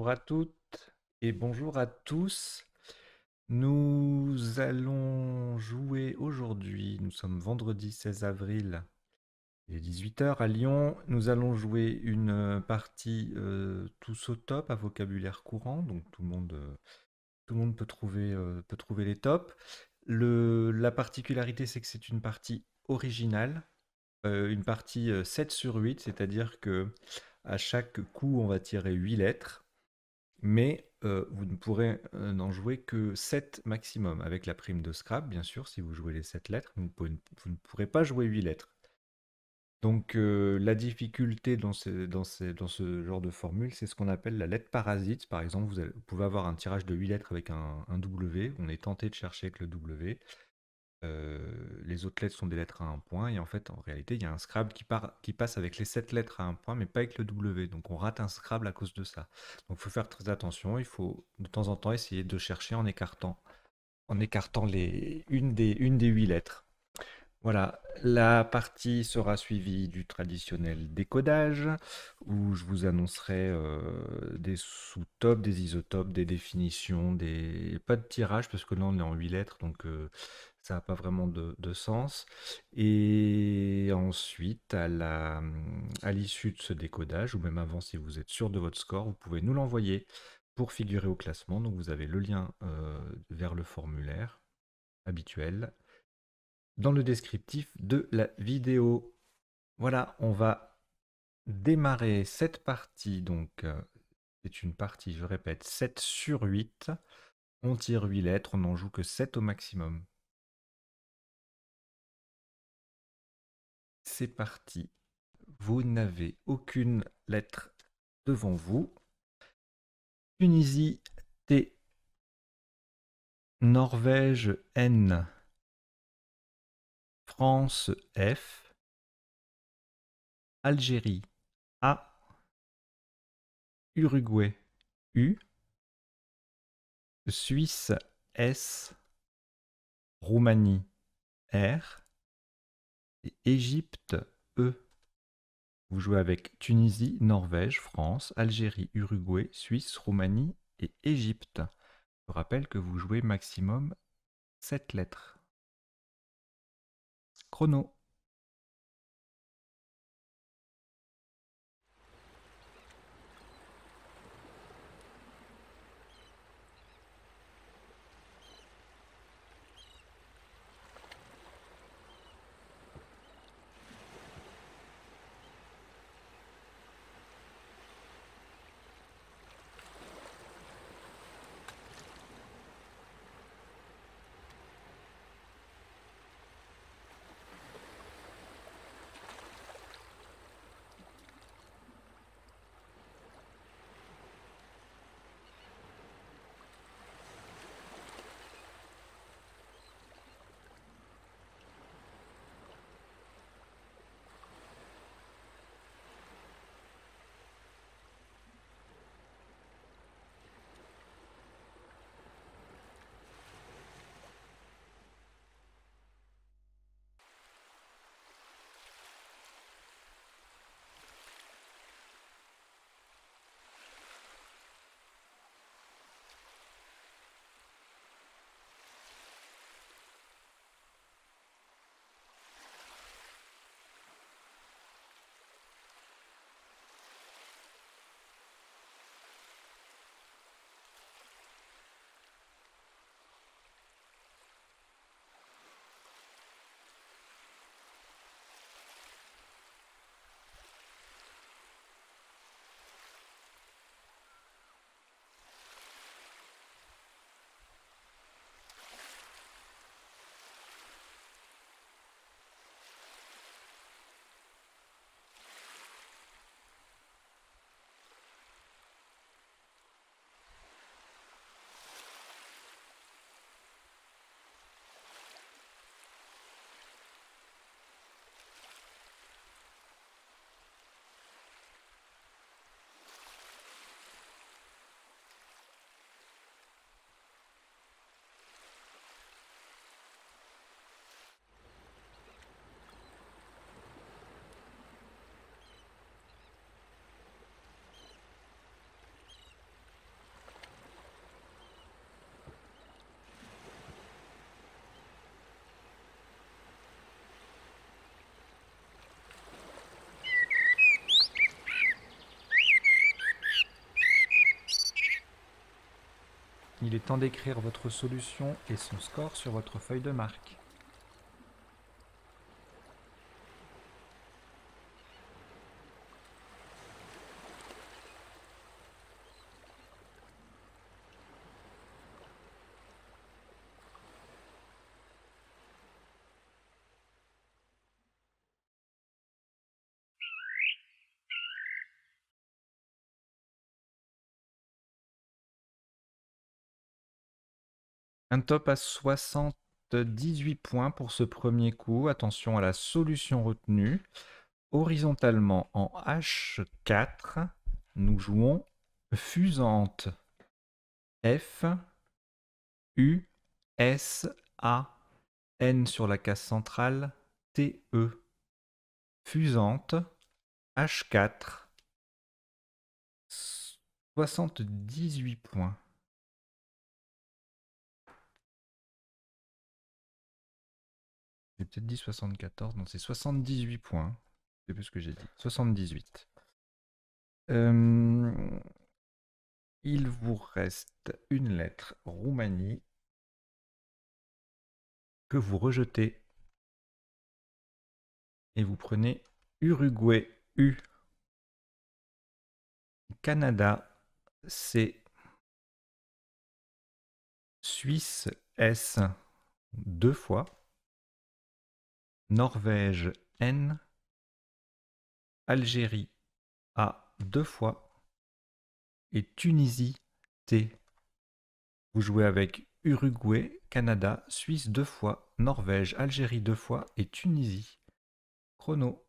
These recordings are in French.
Bonjour à toutes et bonjour à tous. Nous allons jouer aujourd'hui, nous sommes vendredi 16 avril, il 18h à Lyon. Nous allons jouer une euh, partie euh, tous au top à vocabulaire courant, donc tout le monde, euh, tout le monde peut, trouver, peut trouver les tops. Le, la particularité, c'est que c'est une partie originale, une partie 7 sur 8, c'est-à-dire que à chaque coup, on va tirer 8 lettres mais euh, vous ne pourrez euh, n'en jouer que 7 maximum, avec la prime de scrap, bien sûr, si vous jouez les 7 lettres, vous ne, pourrez pas jouer 8 lettres. Donc euh, la difficulté dans, ce genre de formule, c'est ce qu'on appelle la lettre parasite. Par exemple, vous, pouvez avoir un tirage de 8 lettres avec un W, on est tenté de chercher avec le W. Euh, les autres lettres sont des lettres à un point et en fait, en réalité, il y a un Scrabble qui passe avec les sept lettres à un point, mais pas avec le W. Donc on rate un Scrabble à cause de ça. Donc il faut faire très attention, il faut de temps en temps essayer de chercher en écartant en écartant les une des une 8 lettres. Voilà, la partie sera suivie du traditionnel décodage où je vous annoncerai, euh, des sous-topes, des isotopes, des définitions, des pas de tirage parce que là on est en huit lettres donc, euh, ça n'a pas vraiment de, sens. Et ensuite, hum, à l'issue de ce décodage, ou même avant si vous êtes sûr de votre score, vous pouvez nous l'envoyer pour figurer au classement. Donc vous avez le lien euh, vers le formulaire habituel dans le descriptif de la vidéo. Voilà, on va démarrer cette partie. Donc euh, c'est une partie, je répète, 7 sur 8. On tire 8 lettres, on n'en joue que 7 au maximum. C'est parti. Vous n'avez aucune lettre devant vous. Tunisie T. Norvège N. France F. Algérie A. Uruguay U. Suisse S. Roumanie R et Égypte, E. Vous jouez avec Tunisie, Norvège, France, Algérie, Uruguay, Suisse, Roumanie et Égypte. Je vous rappelle que vous jouez maximum 7 lettres. Chrono. Il est temps d'écrire votre solution et son score sur votre feuille de marque. top à 78 points pour ce premier coup. Attention à la solution retenue. Horizontalement en H4, nous jouons fusante. F, U, S, A, N sur la case centrale, T, E. Fusante, H4, 78 points. J'ai peut-être dit 74, non, c'est 78 points. C'est plus ce que j'ai dit. 78. il vous reste une lettre, Roumanie, que vous rejetez. Et vous prenez Uruguay, U. Canada, C. Suisse, S. Deux fois. Norvège N, Algérie A deux fois et Tunisie T. Vous jouez avec Uruguay, Canada, Suisse deux fois, Norvège, Algérie deux fois et Tunisie. Chrono.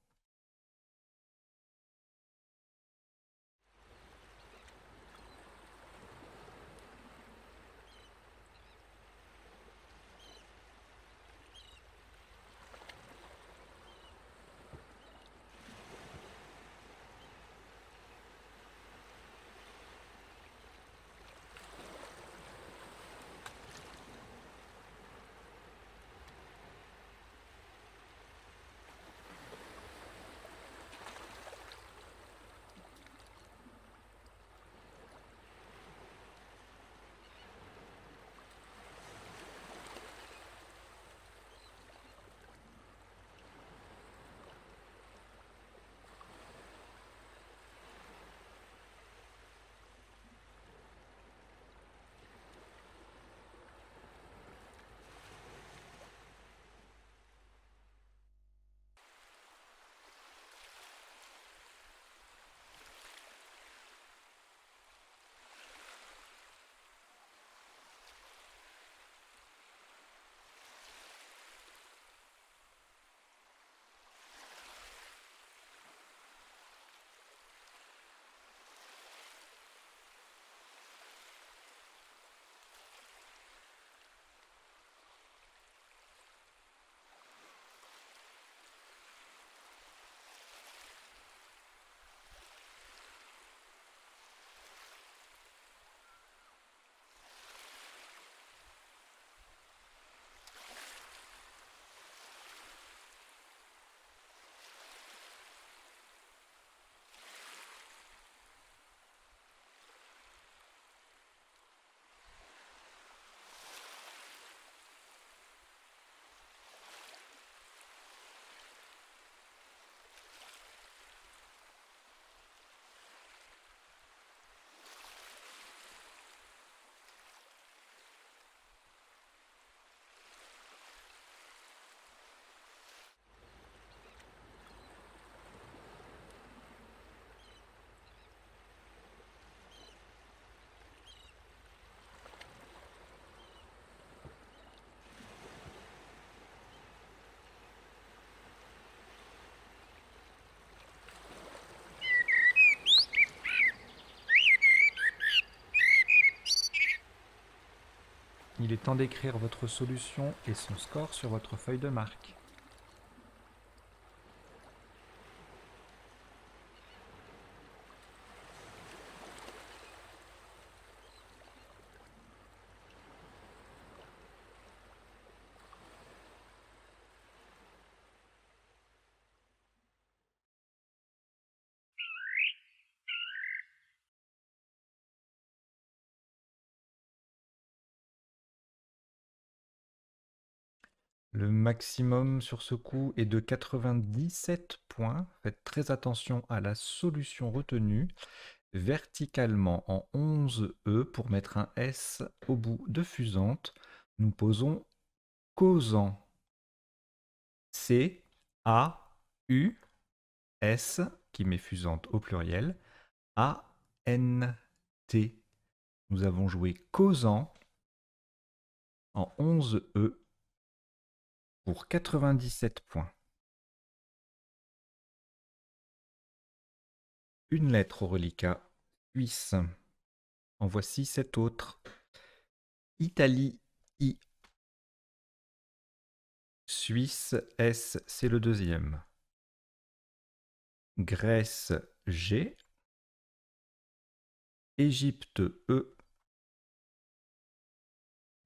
Il est temps d'écrire votre solution et son score sur votre feuille de marque. Le maximum sur ce coup est de 97 points. Faites très attention à la solution retenue verticalement en 11E e pour mettre un S au bout de fusante. Nous posons causant. C, A, U, S, qui met fusante au pluriel, A, N, T. Nous avons joué causant en 11E pour 97 points. Une lettre au reliquat, Suisse. En voici cette autre. Italie, I. Suisse, S, c'est le deuxième. Grèce, G. Égypte, E.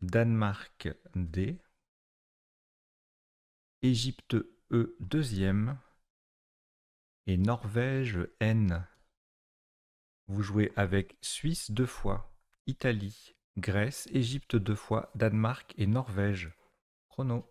Danemark, D. Égypte E deuxième et Norvège N. Vous jouez avec Suisse deux fois, Italie, Grèce, Égypte deux fois, Danemark et Norvège. Chrono.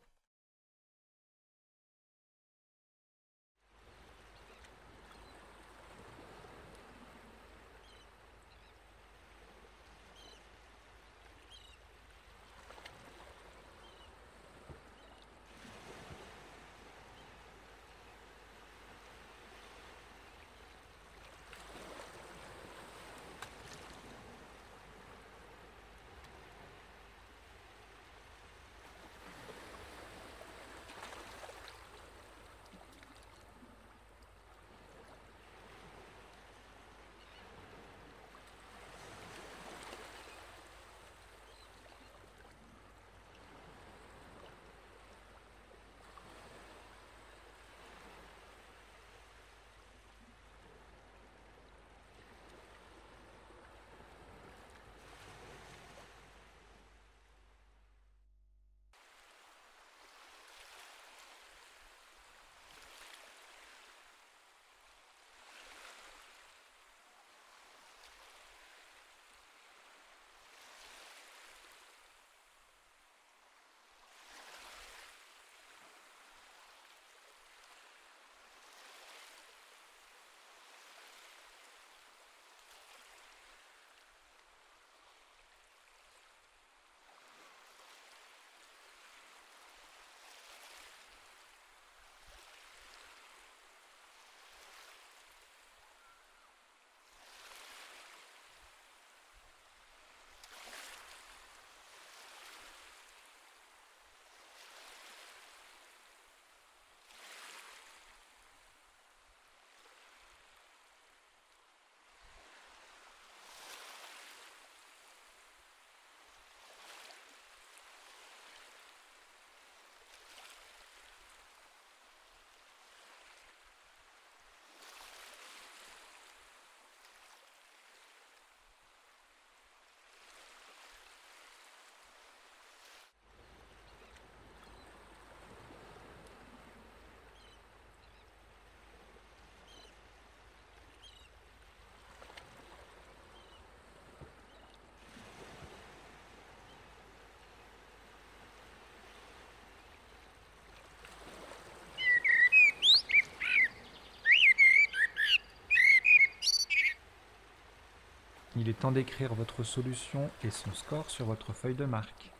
Il est temps d'écrire votre solution et son score sur votre feuille de marque.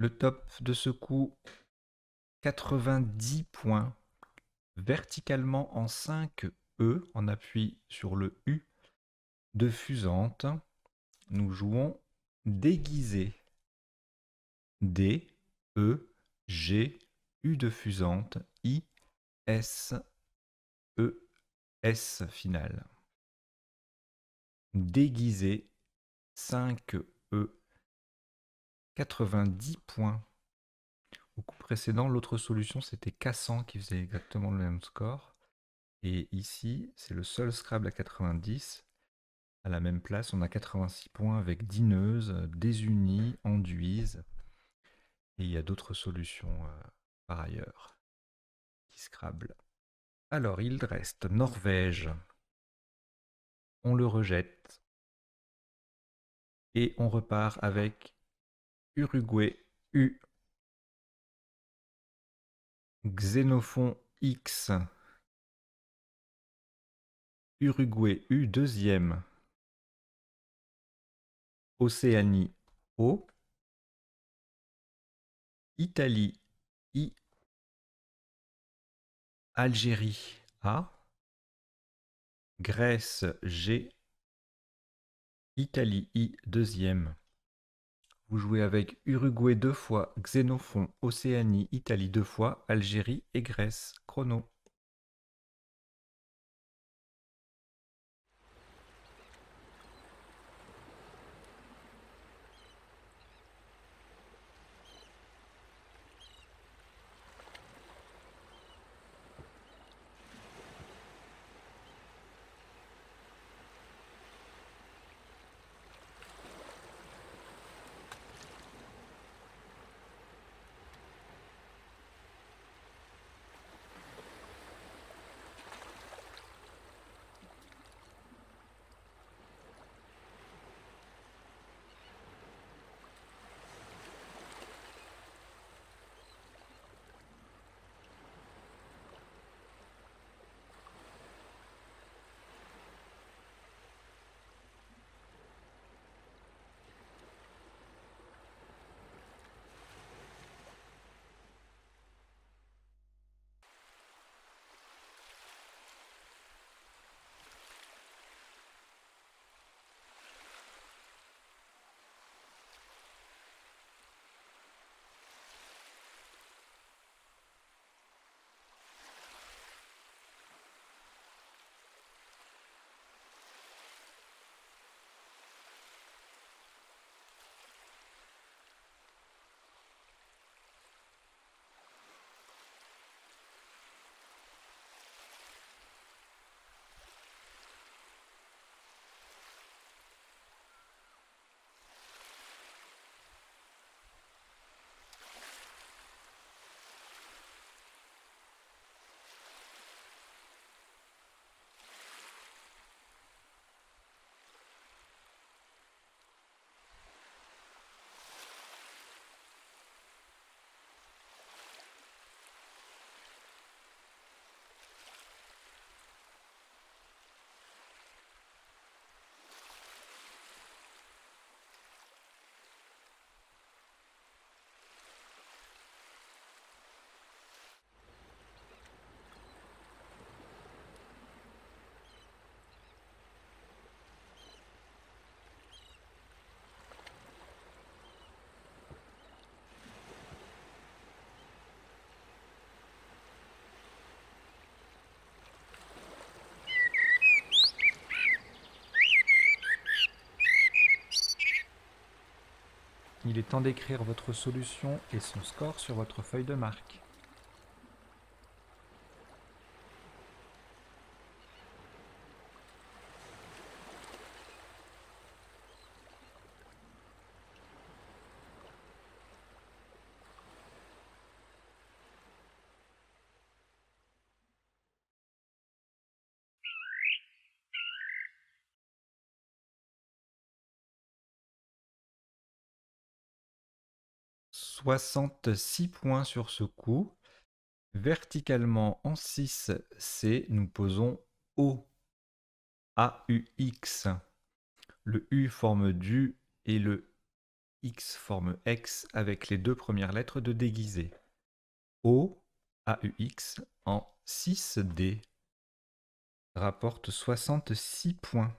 Le top de ce coup, 90 points, verticalement en 5 E, en appui sur le U de fusante. Nous jouons déguisé. D, E, G, U de fusante, I, S, E, S final. Déguisé, 5 E 90 points. Au coup précédent, l'autre solution, c'était Cassan qui faisait exactement le même score. Et ici, c'est le seul Scrabble à 90. À la même place, on a 86 points avec Dineuse, Désunie, Enduise. Et il y a d'autres solutions euh, par ailleurs qui Scrabble. Alors, il reste Norvège. On le rejette. Et on repart avec Uruguay U Xénophon X Uruguay U deuxième Océanie O Italie I Algérie A Grèce G Italie I deuxième vous jouez avec Uruguay deux fois, Xénophon, Océanie, Italie deux fois, Algérie et Grèce. Chrono. Il est temps d'écrire votre solution et son score sur votre feuille de marque. 66 points sur ce coup. Verticalement en 6C, nous posons O. A, U, X, Le U forme du et le X forme X avec les deux premières lettres de déguisé. O, A, U, X en 6D rapporte 66 points.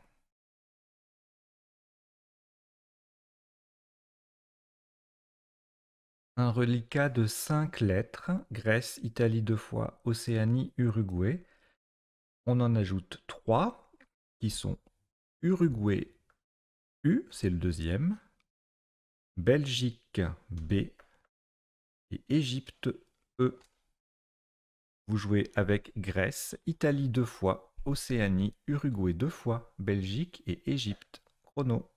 Un reliquat de cinq lettres, Grèce, Italie deux fois, Océanie, Uruguay. On en ajoute trois qui sont Uruguay U, c'est le deuxième, Belgique B et Égypte E. Vous jouez avec Grèce, Italie deux fois, Océanie, Uruguay deux fois, Belgique et Égypte. Chrono.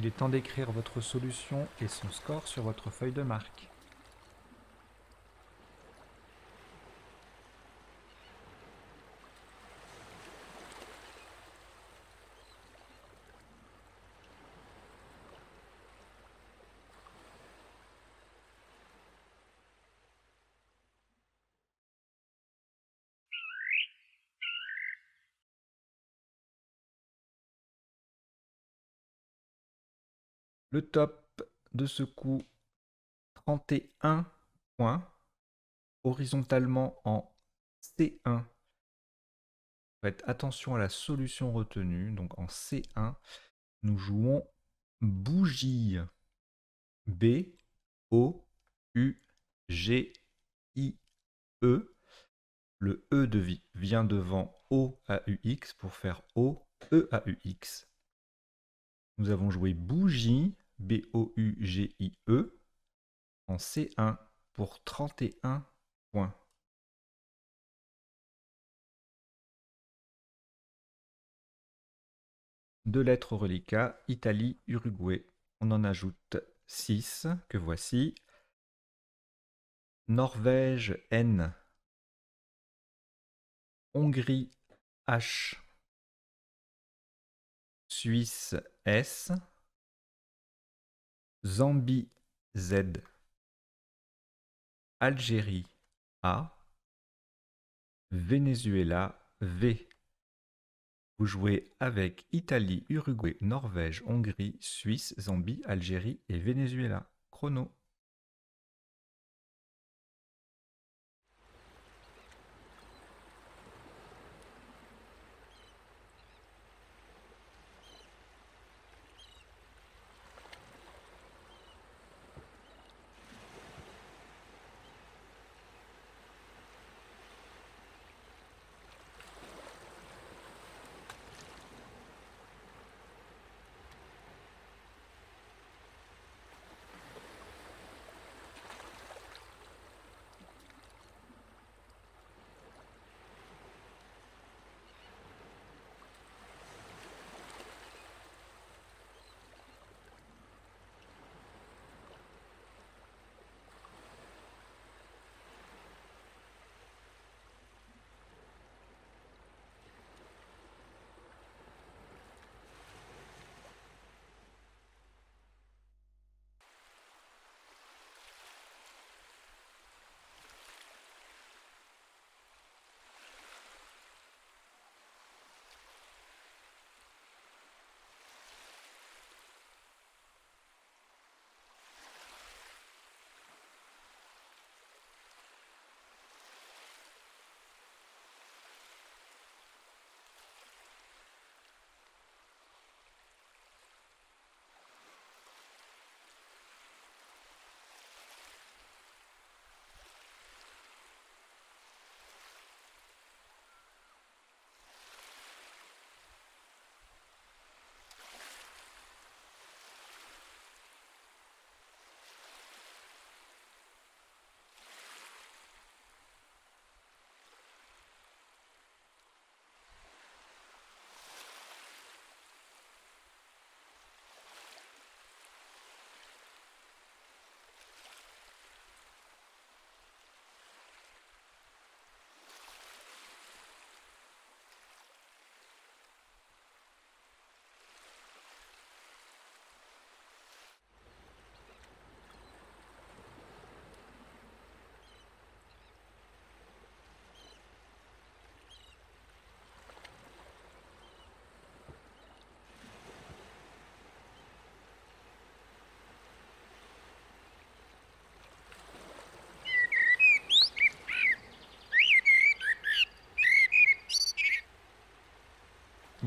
Il est temps d'écrire votre solution et son score sur votre feuille de marque. Le top de ce coup, 31 points. Horizontalement en C1. Faites attention à la solution retenue. Donc en C1, nous jouons bougie. B, O, U, G, I, E. Le E de vie vient devant O, A, U, X pour faire O, E, A, U, X. Nous avons joué Bougie, B-O-U-G-I-E, en C1 pour 31 points. Deux lettres reliquées, Italie, Uruguay. On en ajoute 6 que voici. Norvège, N. Hongrie, H. Suisse, S, Zambie Z, Algérie A, Venezuela V. Vous jouez avec Italie, Uruguay, Norvège, Hongrie, Suisse, Zambie, Algérie et Venezuela. Chrono.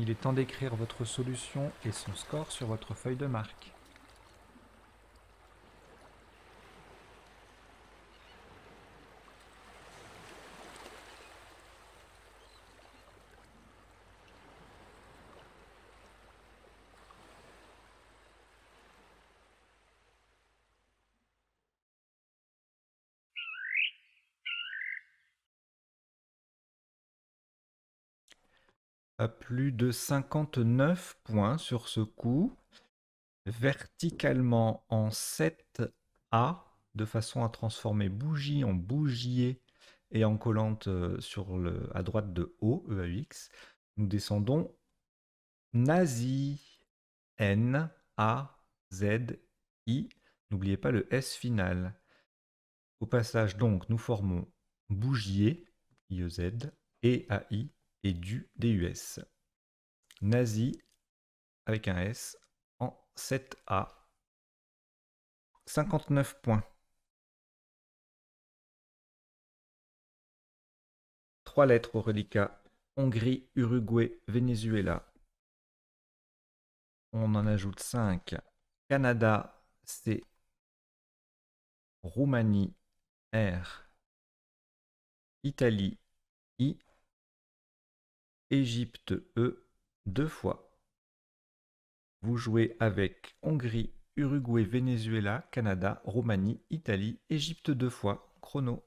Il est temps d'écrire votre solution et son score sur votre feuille de marque. de 59 points sur ce coup, verticalement en 7A, de façon à transformer bougie en bougier et en collante euh, sur le, à droite de O, e X, Nous descendons nazi, N, A, Z, I. N'oubliez pas le S final. Au passage, donc, nous formons bougier, E A I et du DUS nazi avec un S en 7A. 59 points. 3 lettres au reliquat Hongrie, Uruguay, Venezuela. On en ajoute cinq. Canada, C. Roumanie, R. Italie, I. Égypte, E deux fois. Vous jouez avec Hongrie, Uruguay, Venezuela, Canada, Roumanie, Italie, Égypte deux fois, chrono.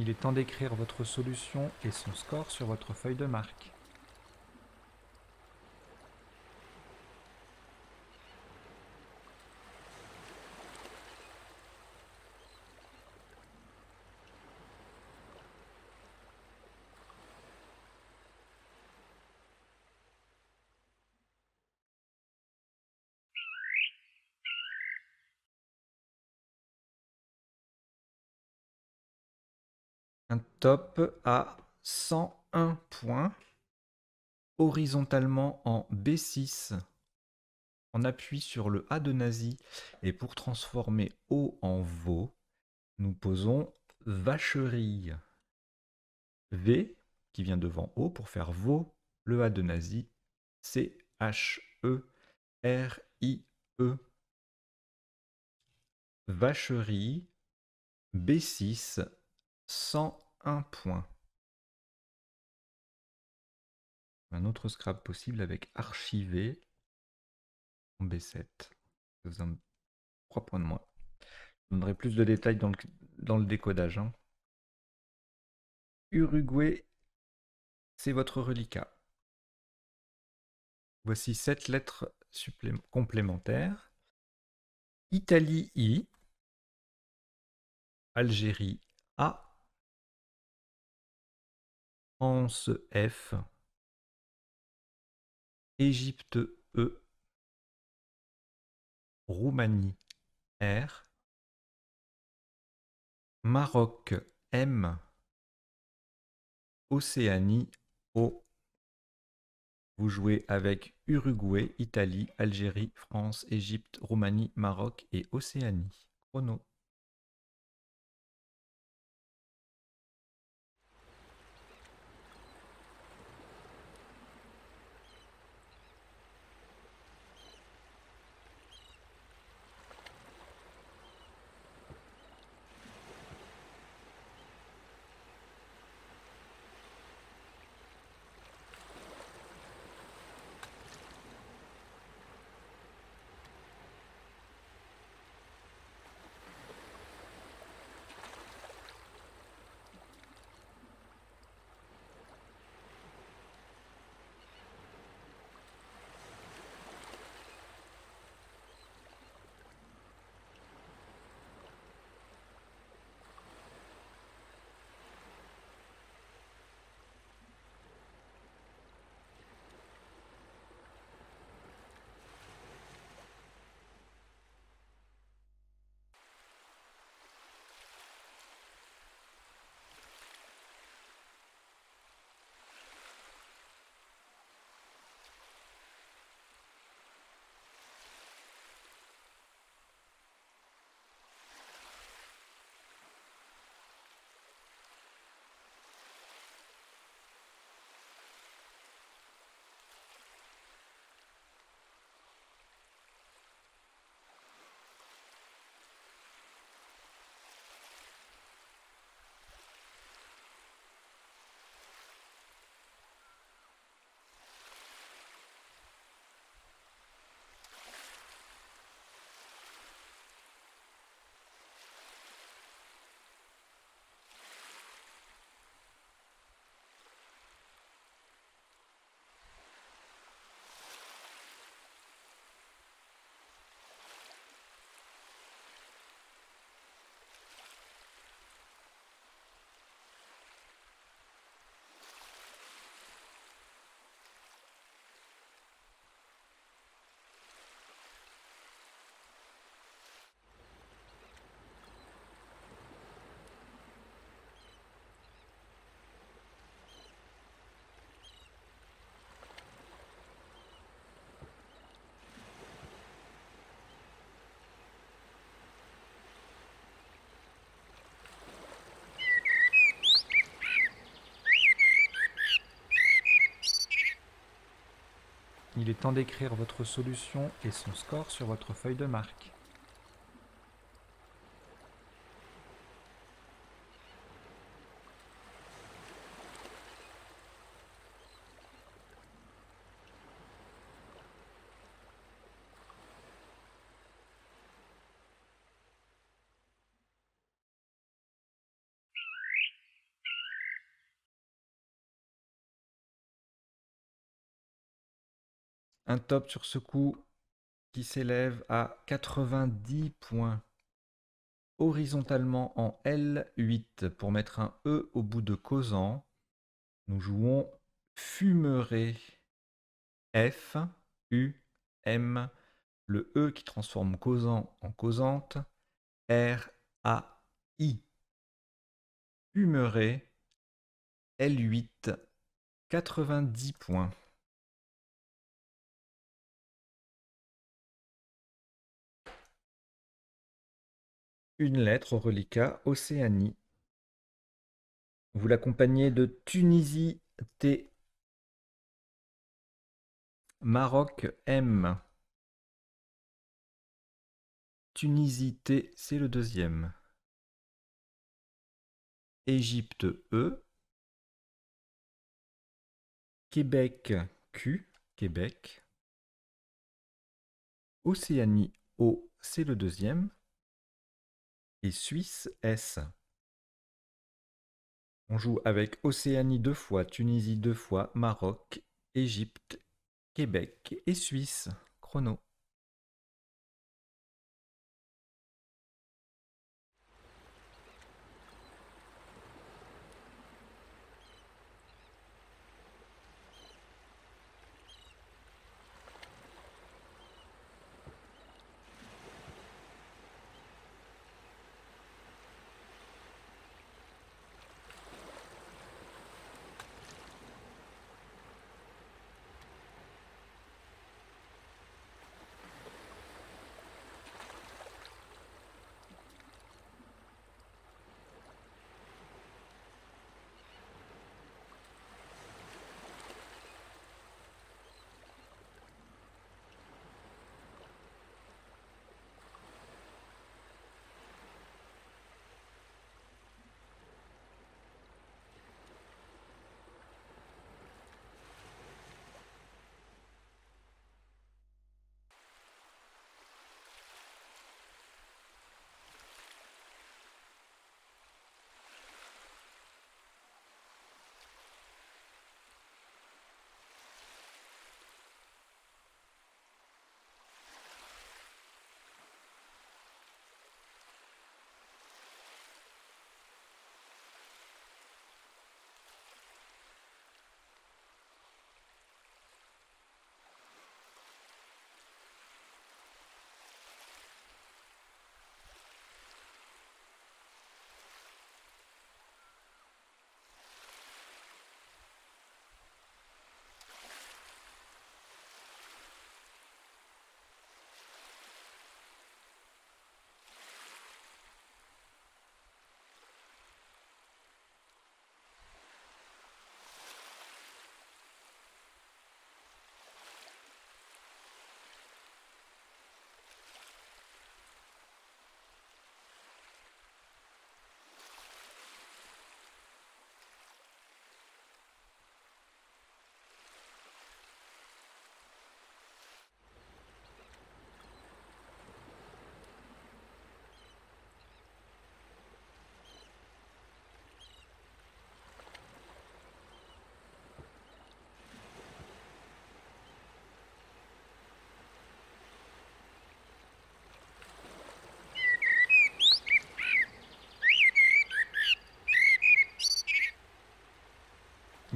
Il est temps d'écrire votre solution et son score sur votre feuille de marque. à 101 points, horizontalement en B6. On appuie sur le A de nazi et pour transformer O en veau, nous posons vacherie. V qui vient devant O pour faire veau, le A de nazi, C, H, E, R, I, E. Vacherie, B6, 101 un point. Un autre scrap possible avec archivé en B7. 3 points de moins. Je donnerai plus de détails dans le, dans le décodage. Hein. Uruguay, c'est votre reliquat. Voici sept lettres complémentaires. Italie I, Algérie A, France F, Égypte E, Roumanie R, Maroc M, Océanie O. Vous jouez avec Uruguay, Italie, Algérie, France, Égypte, Roumanie, Maroc et Océanie. Chrono. Il est temps d'écrire votre solution et son score sur votre feuille de marque. Un top sur ce coup qui s'élève à 90 points horizontalement en L8 pour mettre un E au bout de causant. Nous jouons fumeré F, U, M, le E qui transforme causant en causante, R, A, I. fumeré L8, 90 points. une lettre au reliquat Océanie. Vous l'accompagnez de Tunisie T. Maroc M. Tunisie T, c'est le deuxième. Égypte E. Québec Q, Québec. Océanie O, c'est le deuxième et Suisse S. On joue avec Océanie deux fois, Tunisie deux fois, Maroc, Égypte, Québec et Suisse. Chrono.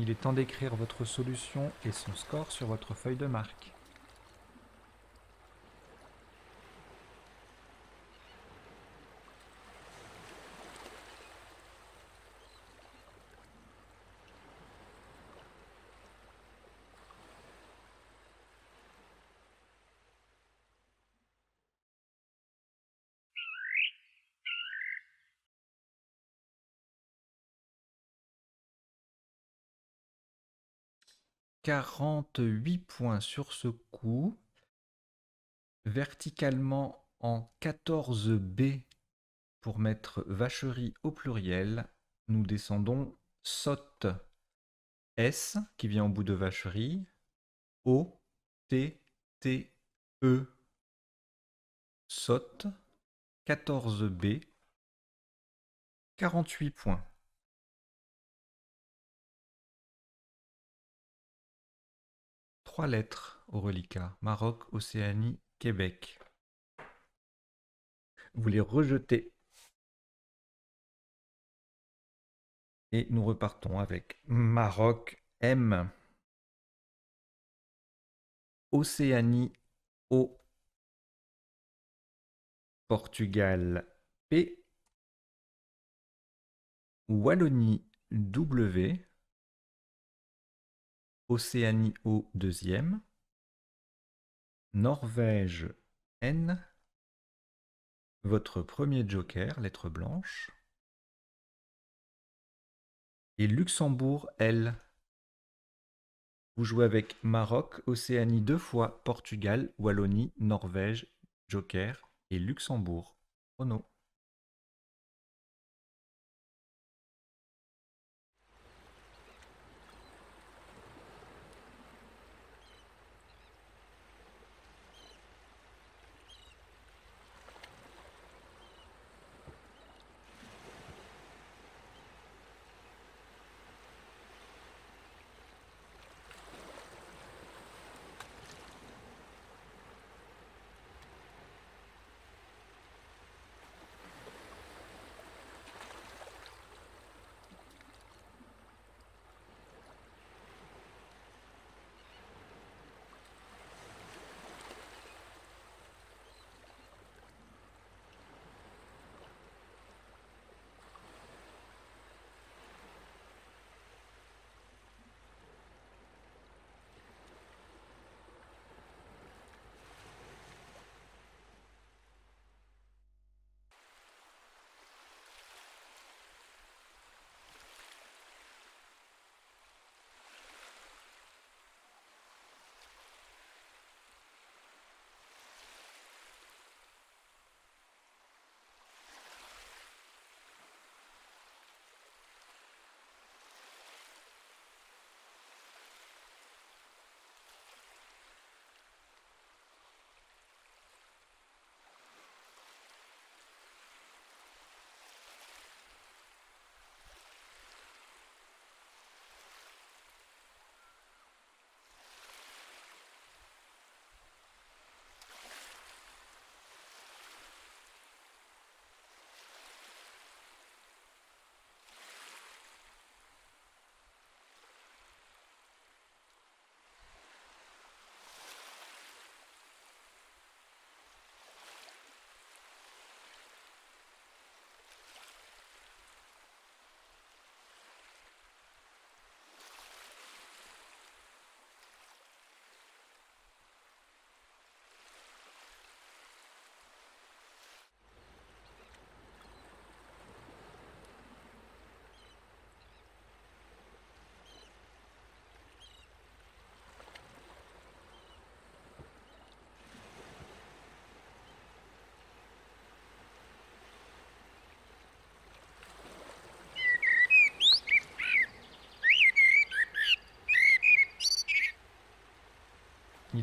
Il est temps d'écrire votre solution et son score sur votre feuille de marque. 48 points sur ce coup. Verticalement en 14B pour mettre vacherie au pluriel, nous descendons saute. S qui vient au bout de vacherie. O, T, T, E. Saute. 14B. 48 points. Trois lettres au reliquat Maroc, Océanie, Québec. Vous les rejetez. Et nous repartons avec Maroc M. Océanie O. Portugal P. Wallonie W. Océanie O deuxième, Norvège N, votre premier joker, lettre blanche, et Luxembourg L. Vous jouez avec Maroc, Océanie deux fois, Portugal, Wallonie, Norvège, Joker et Luxembourg. Chrono.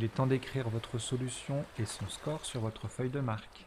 Il est temps d'écrire votre solution et son score sur votre feuille de marque.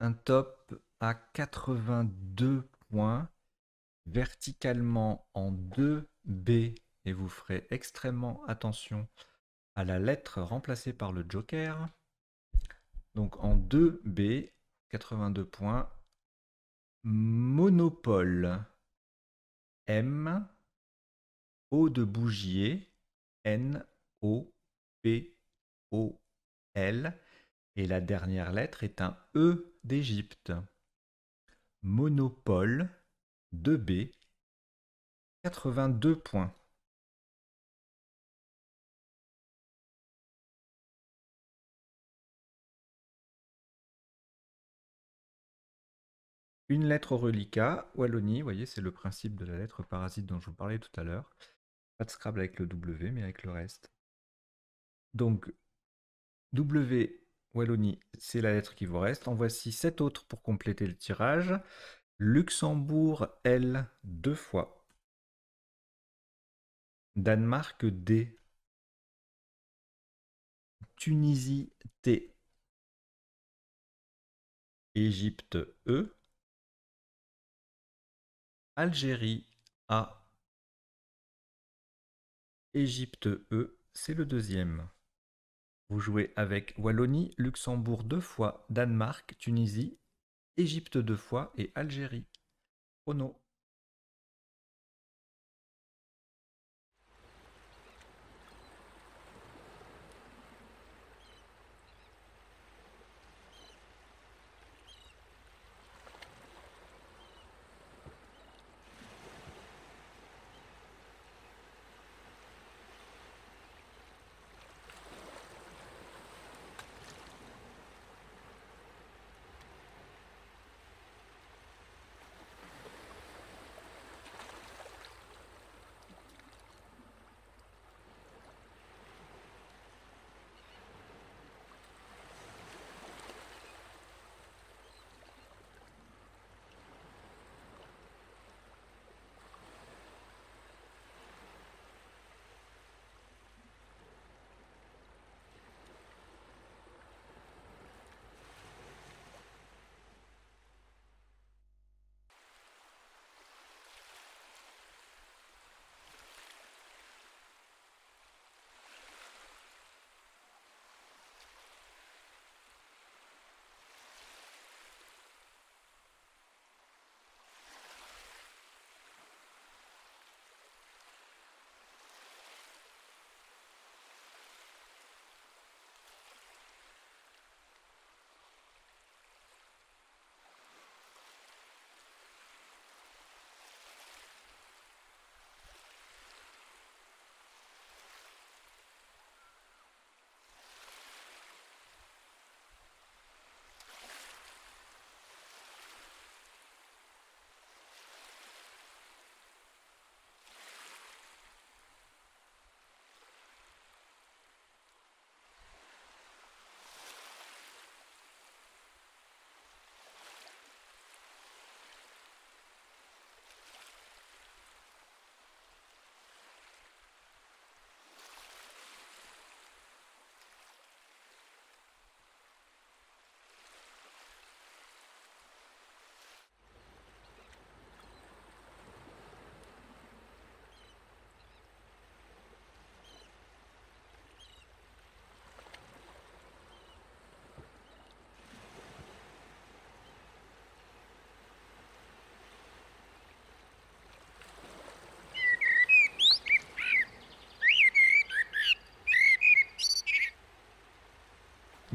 un top à 82 points verticalement en 2B et vous ferez extrêmement attention à la lettre remplacée par le joker. Donc en 2B, 82 points, monopole, M, O de bougier, N, O, P, O, L, et la dernière lettre est un E d'Égypte. Monopole 2B 82 points. Une lettre au Wallonie, vous voyez, c'est le principe de la lettre parasite dont je vous parlais tout à l'heure. Pas de Scrabble avec le W, mais avec le reste. Donc, W Wallonie, c'est la lettre qui vous reste. En voici sept autres pour compléter le tirage. Luxembourg, L, deux fois. Danemark, D. Tunisie, T. Égypte, E. Algérie, A. Égypte, E, c'est le deuxième. Vous jouez avec Wallonie, Luxembourg deux fois, Danemark, Tunisie, Égypte deux fois et Algérie. non!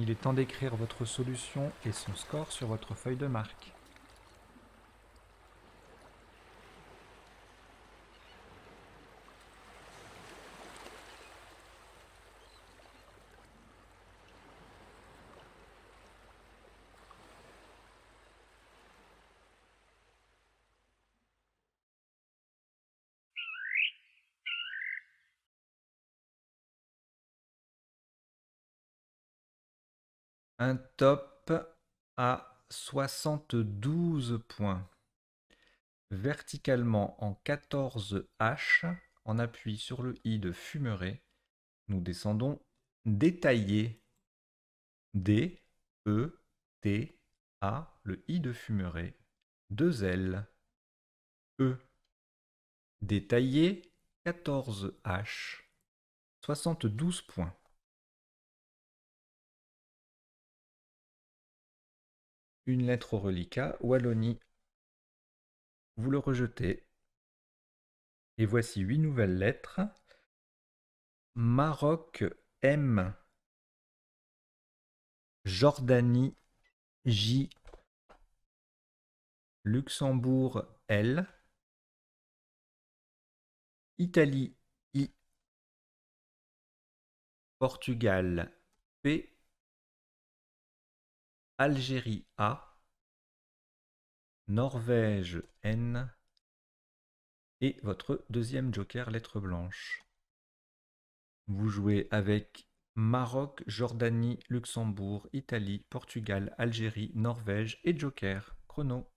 Il est temps d'écrire votre solution et son score sur votre feuille de marque. 72 points. Verticalement en 14 H, en appui sur le I de fumeret, nous descendons détaillé. D, E, T, A, le I de fumeret, 2 L, E. Détaillé, 14 H, 72 points. Une lettre au reliquat, Wallonie. Vous le rejetez. Et voici huit nouvelles lettres. Maroc M. Jordanie J. Luxembourg L. Italie I. Portugal P. Algérie A, Norvège N et votre deuxième joker lettre blanche. Vous jouez avec Maroc, Jordanie, Luxembourg, Italie, Portugal, Algérie, Norvège et joker. Chrono.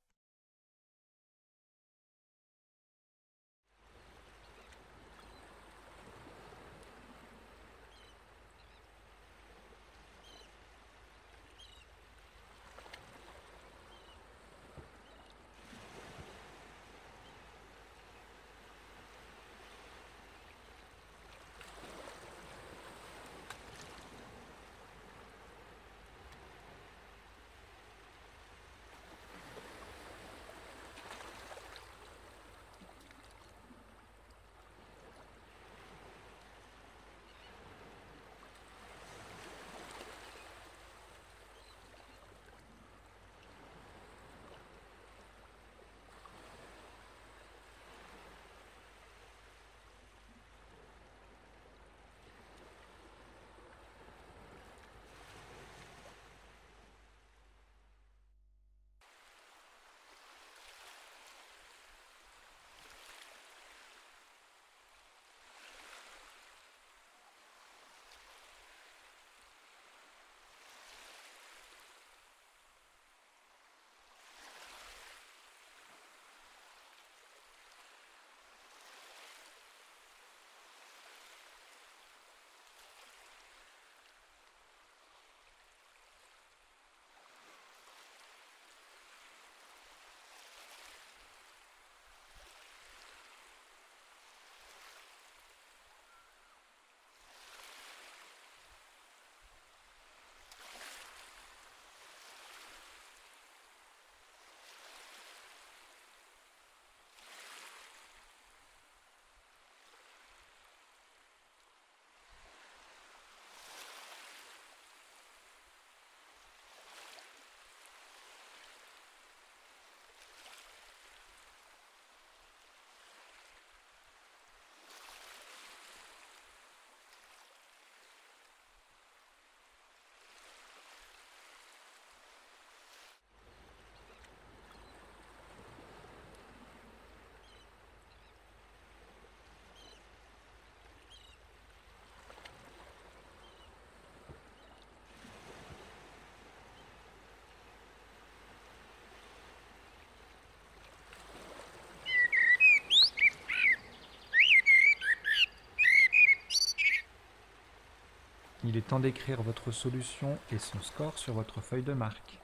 Il est temps d'écrire votre solution et son score sur votre feuille de marque.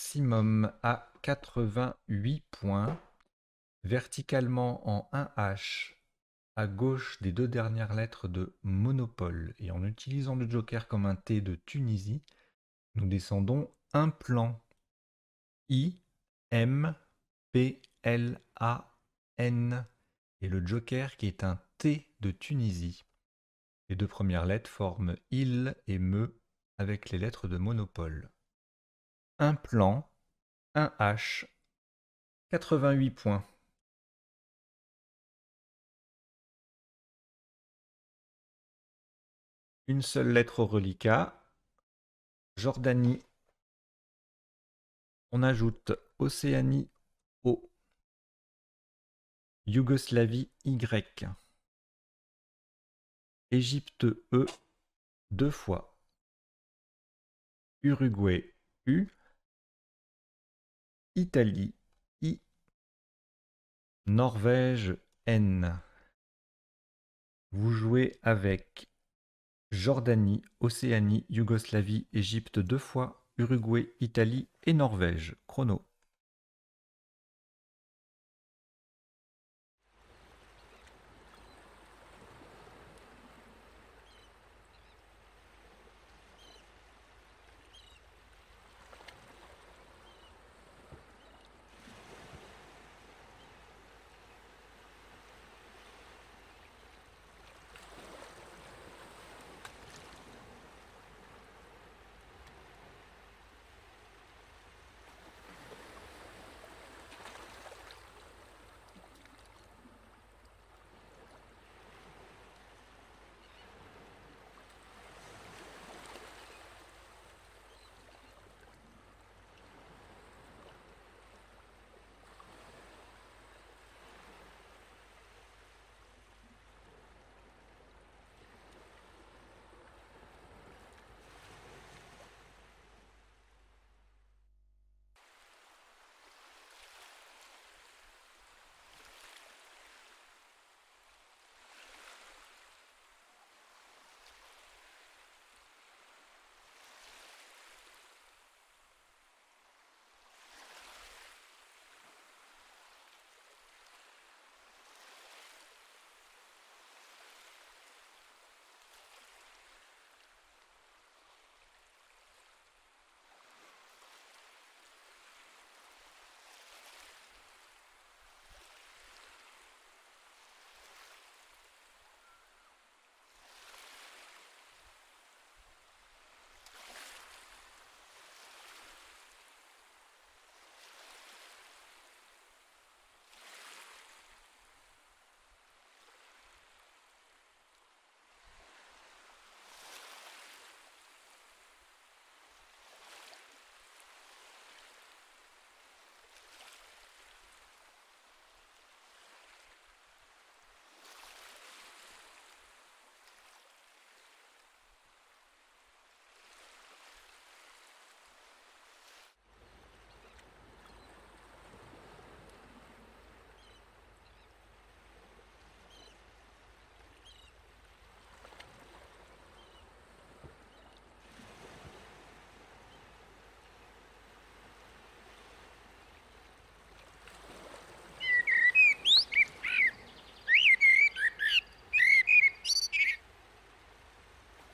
maximum à 88 points, verticalement en 1H, à gauche des deux dernières lettres de Monopole, et en utilisant le joker comme un T de Tunisie, nous descendons un plan. I, M, P, L, A, N, et le joker qui est un T de Tunisie. Les deux premières lettres forment il et me avec les lettres de Monopole un plan, un H, quatre-vingt-huit points. Une seule lettre au reliquat, Jordanie. On ajoute Océanie O, Yougoslavie Y, Égypte E deux fois, Uruguay U, Italie, I. Norvège, N. Vous jouez avec Jordanie, Océanie, Yougoslavie, Égypte deux fois, Uruguay, Italie et Norvège. Chrono.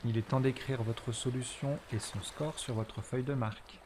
Il est temps d'écrire votre solution et son score sur votre feuille de marque.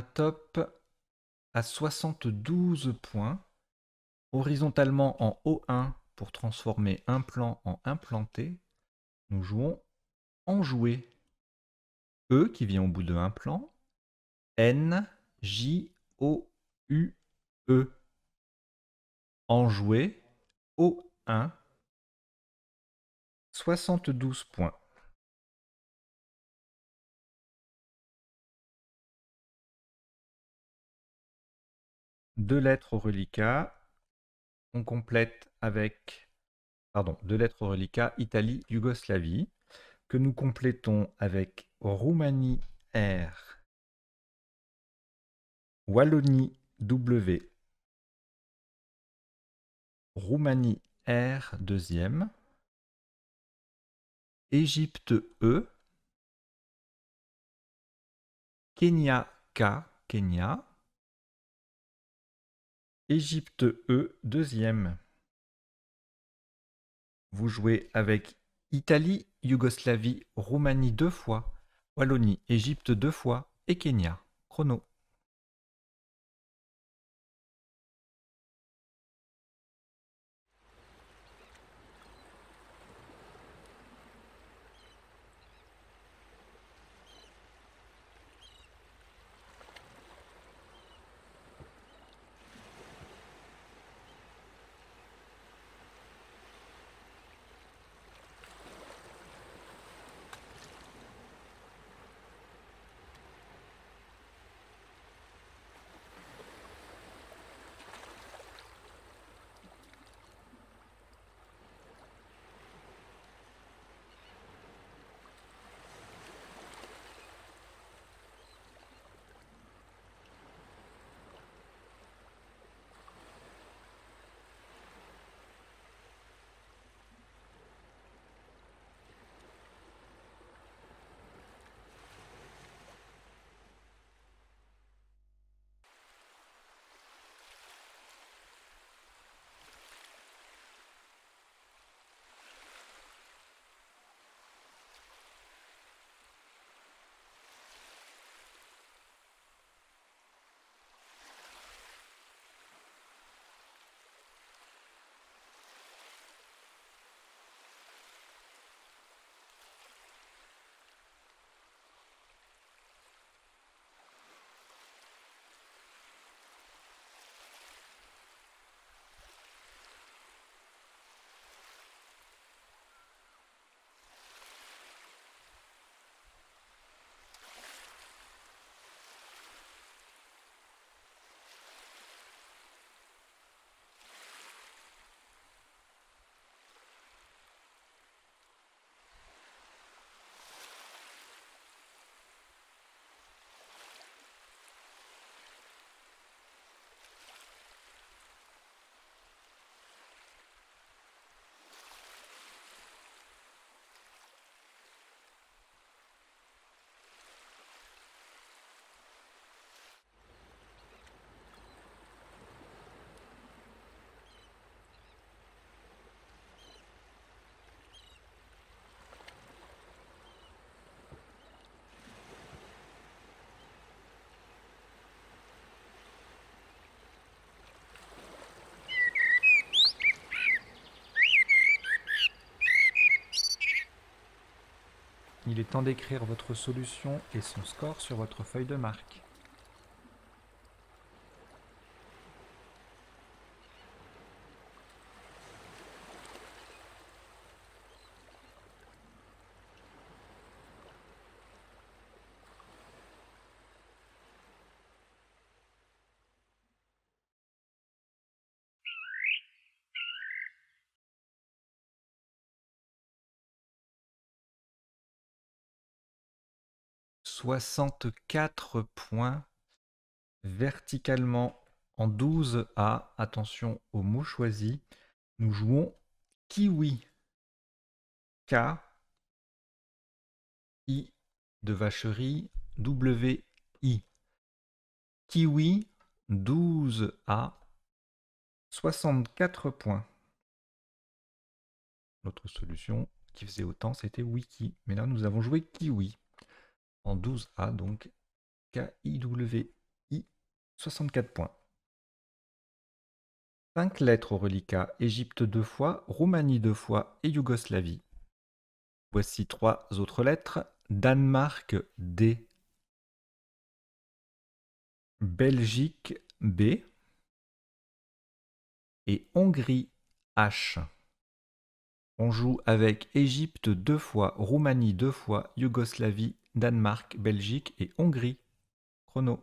top à 72 points, horizontalement en O1 pour transformer un plan en implanté. Nous jouons en jouer E qui vient au bout de un plan. N, J, O, U, E. jouer O1, 72 points. deux lettres au reliquat. On complète avec, pardon, deux lettres au reliquat Italie-Yougoslavie, que nous complétons avec Roumanie R, Wallonie W, Roumanie R deuxième, Égypte E, Kenya K, Kenya, Égypte E, deuxième. Vous jouez avec Italie, Yougoslavie, Roumanie deux fois, Wallonie, Égypte deux fois et Kenya. Chrono. Il est temps d'écrire votre solution et son score sur votre feuille de marque. 64 points verticalement en 12A. Attention au mot choisi. Nous jouons kiwi. K, I de vacherie, W, I. Kiwi 12A, 64 points. L'autre solution qui faisait autant, c'était Wiki. Mais là, nous avons joué Kiwi en 12A, donc KIWI, 64 points. 5 lettres au reliquat Égypte deux fois, Roumanie deux fois et Yougoslavie. Voici trois autres lettres Danemark D, Belgique B et Hongrie H. On joue avec Égypte deux fois, Roumanie deux fois, Yougoslavie Danemark, Belgique et Hongrie. Chrono.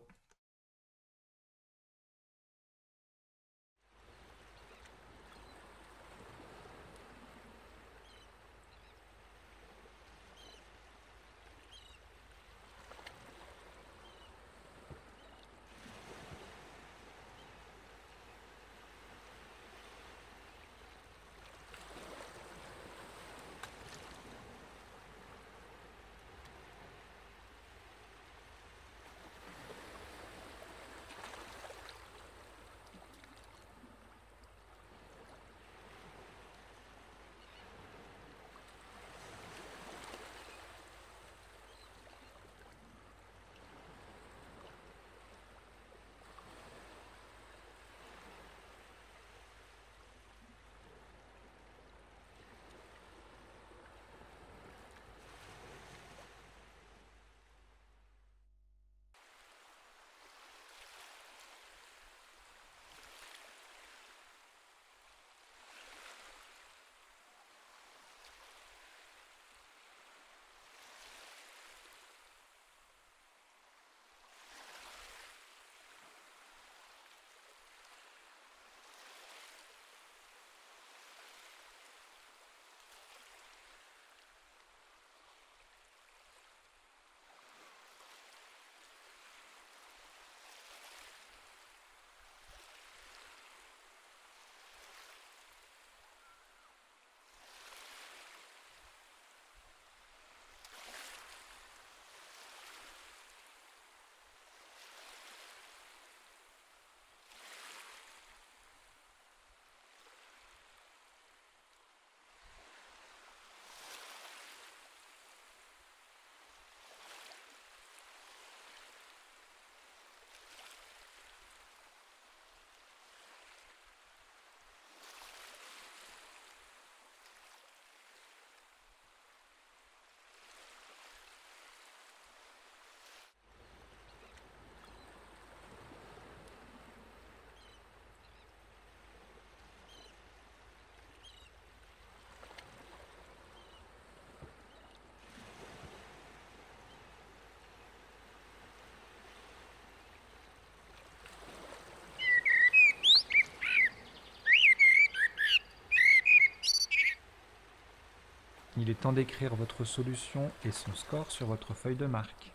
Il est temps d'écrire votre solution et son score sur votre feuille de marque.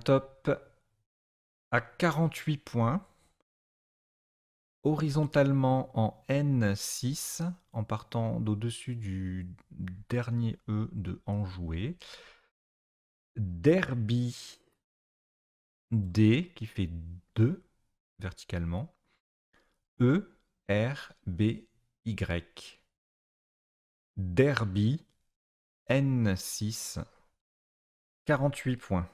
top à 48 points, horizontalement en N6, en partant d'au-dessus du dernier E de enjoué. Derby D qui fait 2 verticalement. E, R, B, Y. Derby N6, 48 points.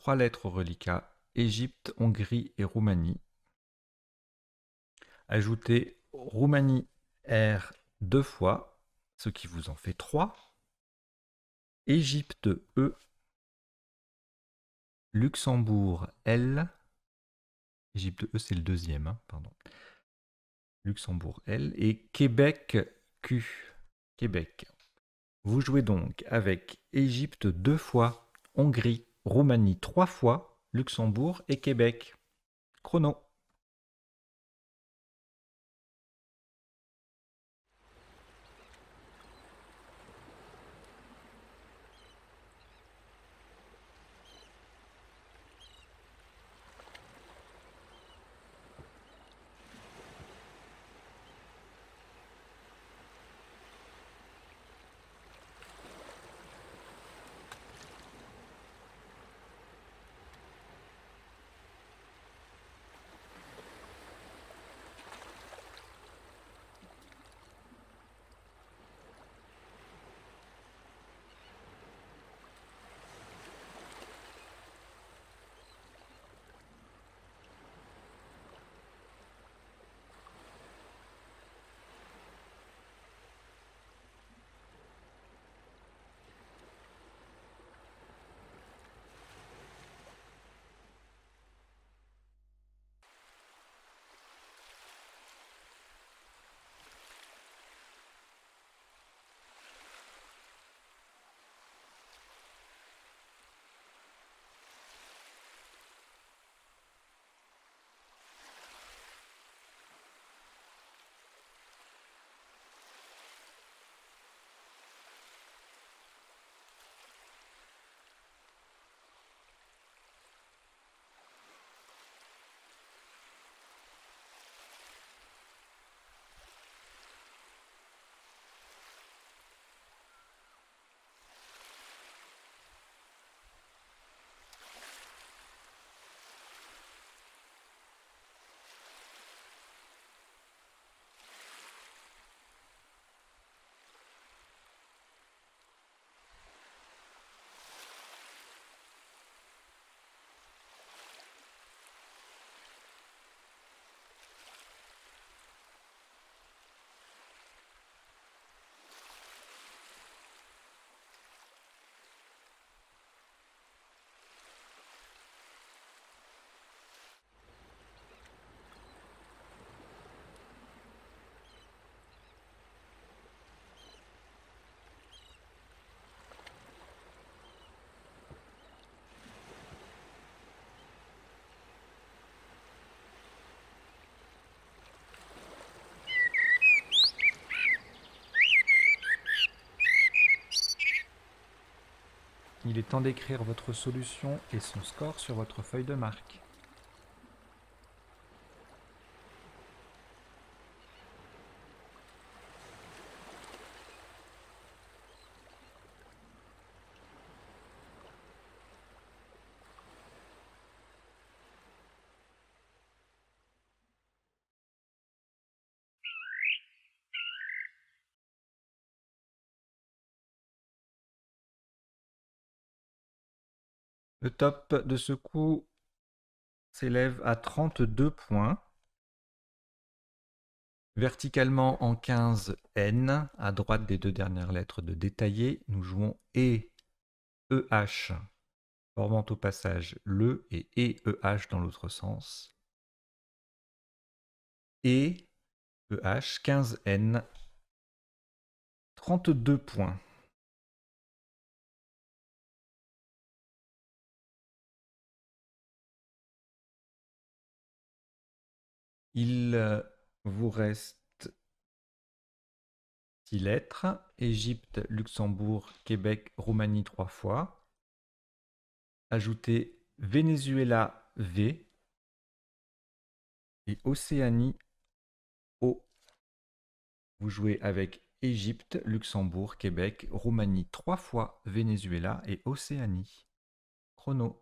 trois lettres reliquats, Égypte, Hongrie et Roumanie. Ajoutez Roumanie R deux fois, ce qui vous en fait trois. Égypte E, Luxembourg L, Égypte E c'est le deuxième, hein, pardon. Luxembourg L et Québec Q, Québec. Vous jouez donc avec Égypte deux fois, Hongrie Roumanie trois fois, Luxembourg et Québec. Chrono. Il est temps d'écrire votre solution et son score sur votre feuille de marque. top de ce coup s'élève à 32 points. Verticalement en 15 N, à droite des deux dernières lettres de détaillé, nous jouons E, EH, formant au passage le et EEH dans l'autre sens. E, EH, 15 N, 32 points. Il euh, vous reste six lettres. Égypte, Luxembourg, Québec, Roumanie trois fois. Ajoutez Venezuela V et Océanie O. Vous jouez avec Égypte, Luxembourg, Québec, Roumanie trois fois, Venezuela et Océanie. Chrono.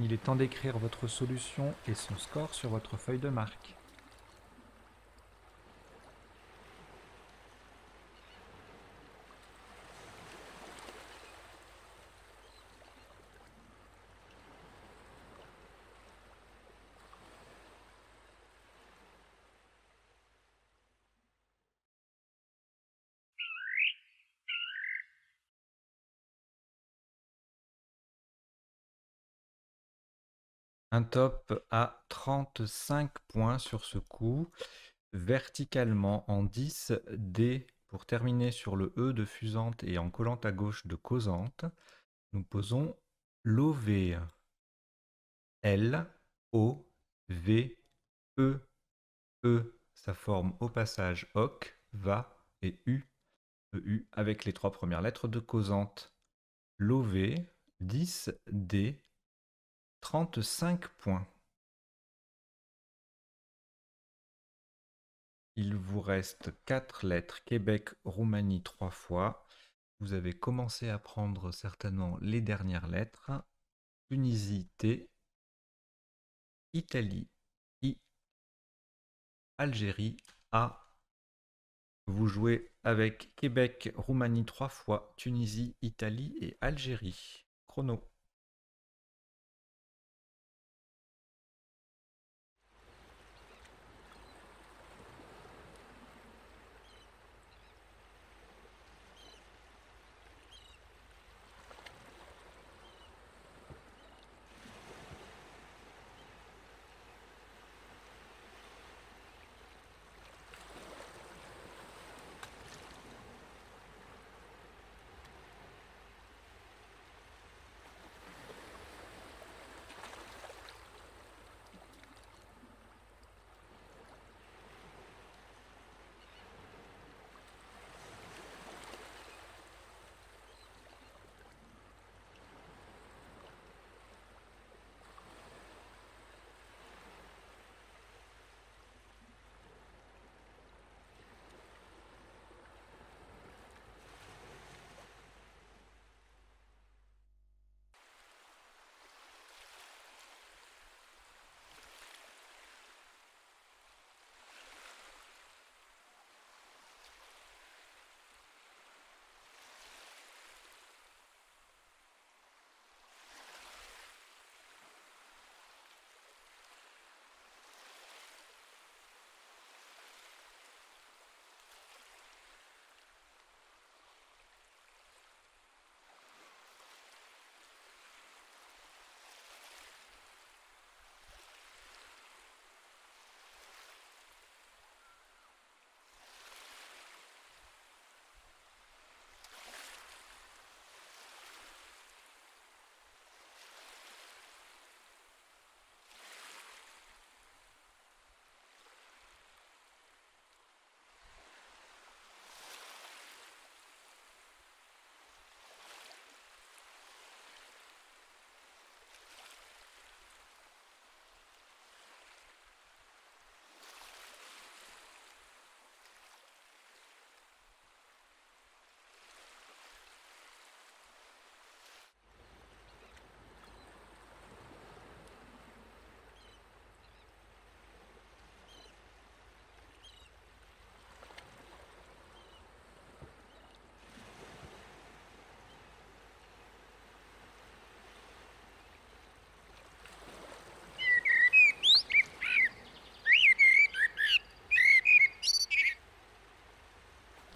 Il est temps d'écrire votre solution et son score sur votre feuille de marque. Un top à 35 points sur ce coup. Verticalement en 10, D pour terminer sur le E de fusante et en collant à gauche de causante. Nous posons l'OV. L, O, V, E, E, sa forme au passage OC, VA et U, e, u avec les trois premières lettres de causante. L'OV, 10, D, 35 points. Il vous reste 4 lettres Québec-Roumanie 3 fois. Vous avez commencé à prendre certainement les dernières lettres. Tunisie T, Italie I, Algérie A. Vous jouez avec Québec, Roumanie trois fois, Tunisie, Italie et Algérie. Chrono.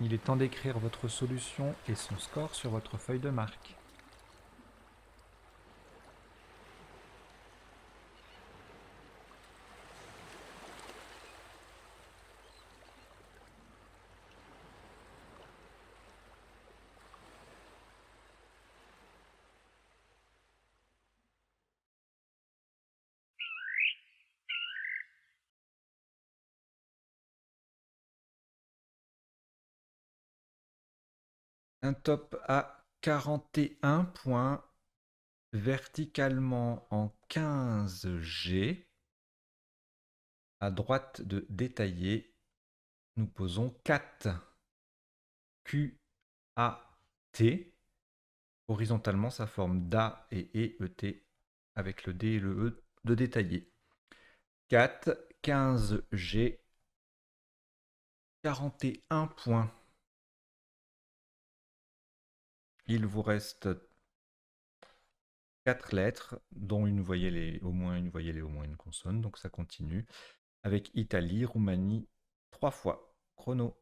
Il est temps d'écrire votre solution et son score sur votre feuille de marque. top à 41 points verticalement en 15G. À droite de détaillé, nous posons 4 Q, A, T. Horizontalement, ça forme DA et E, ET avec le D et le E de détaillé. 4, 15G, 41 points. Il vous reste quatre lettres, dont une voyelle et au moins une voyelle et au moins une consonne, donc ça continue. Avec Italie, Roumanie, trois fois. Chrono.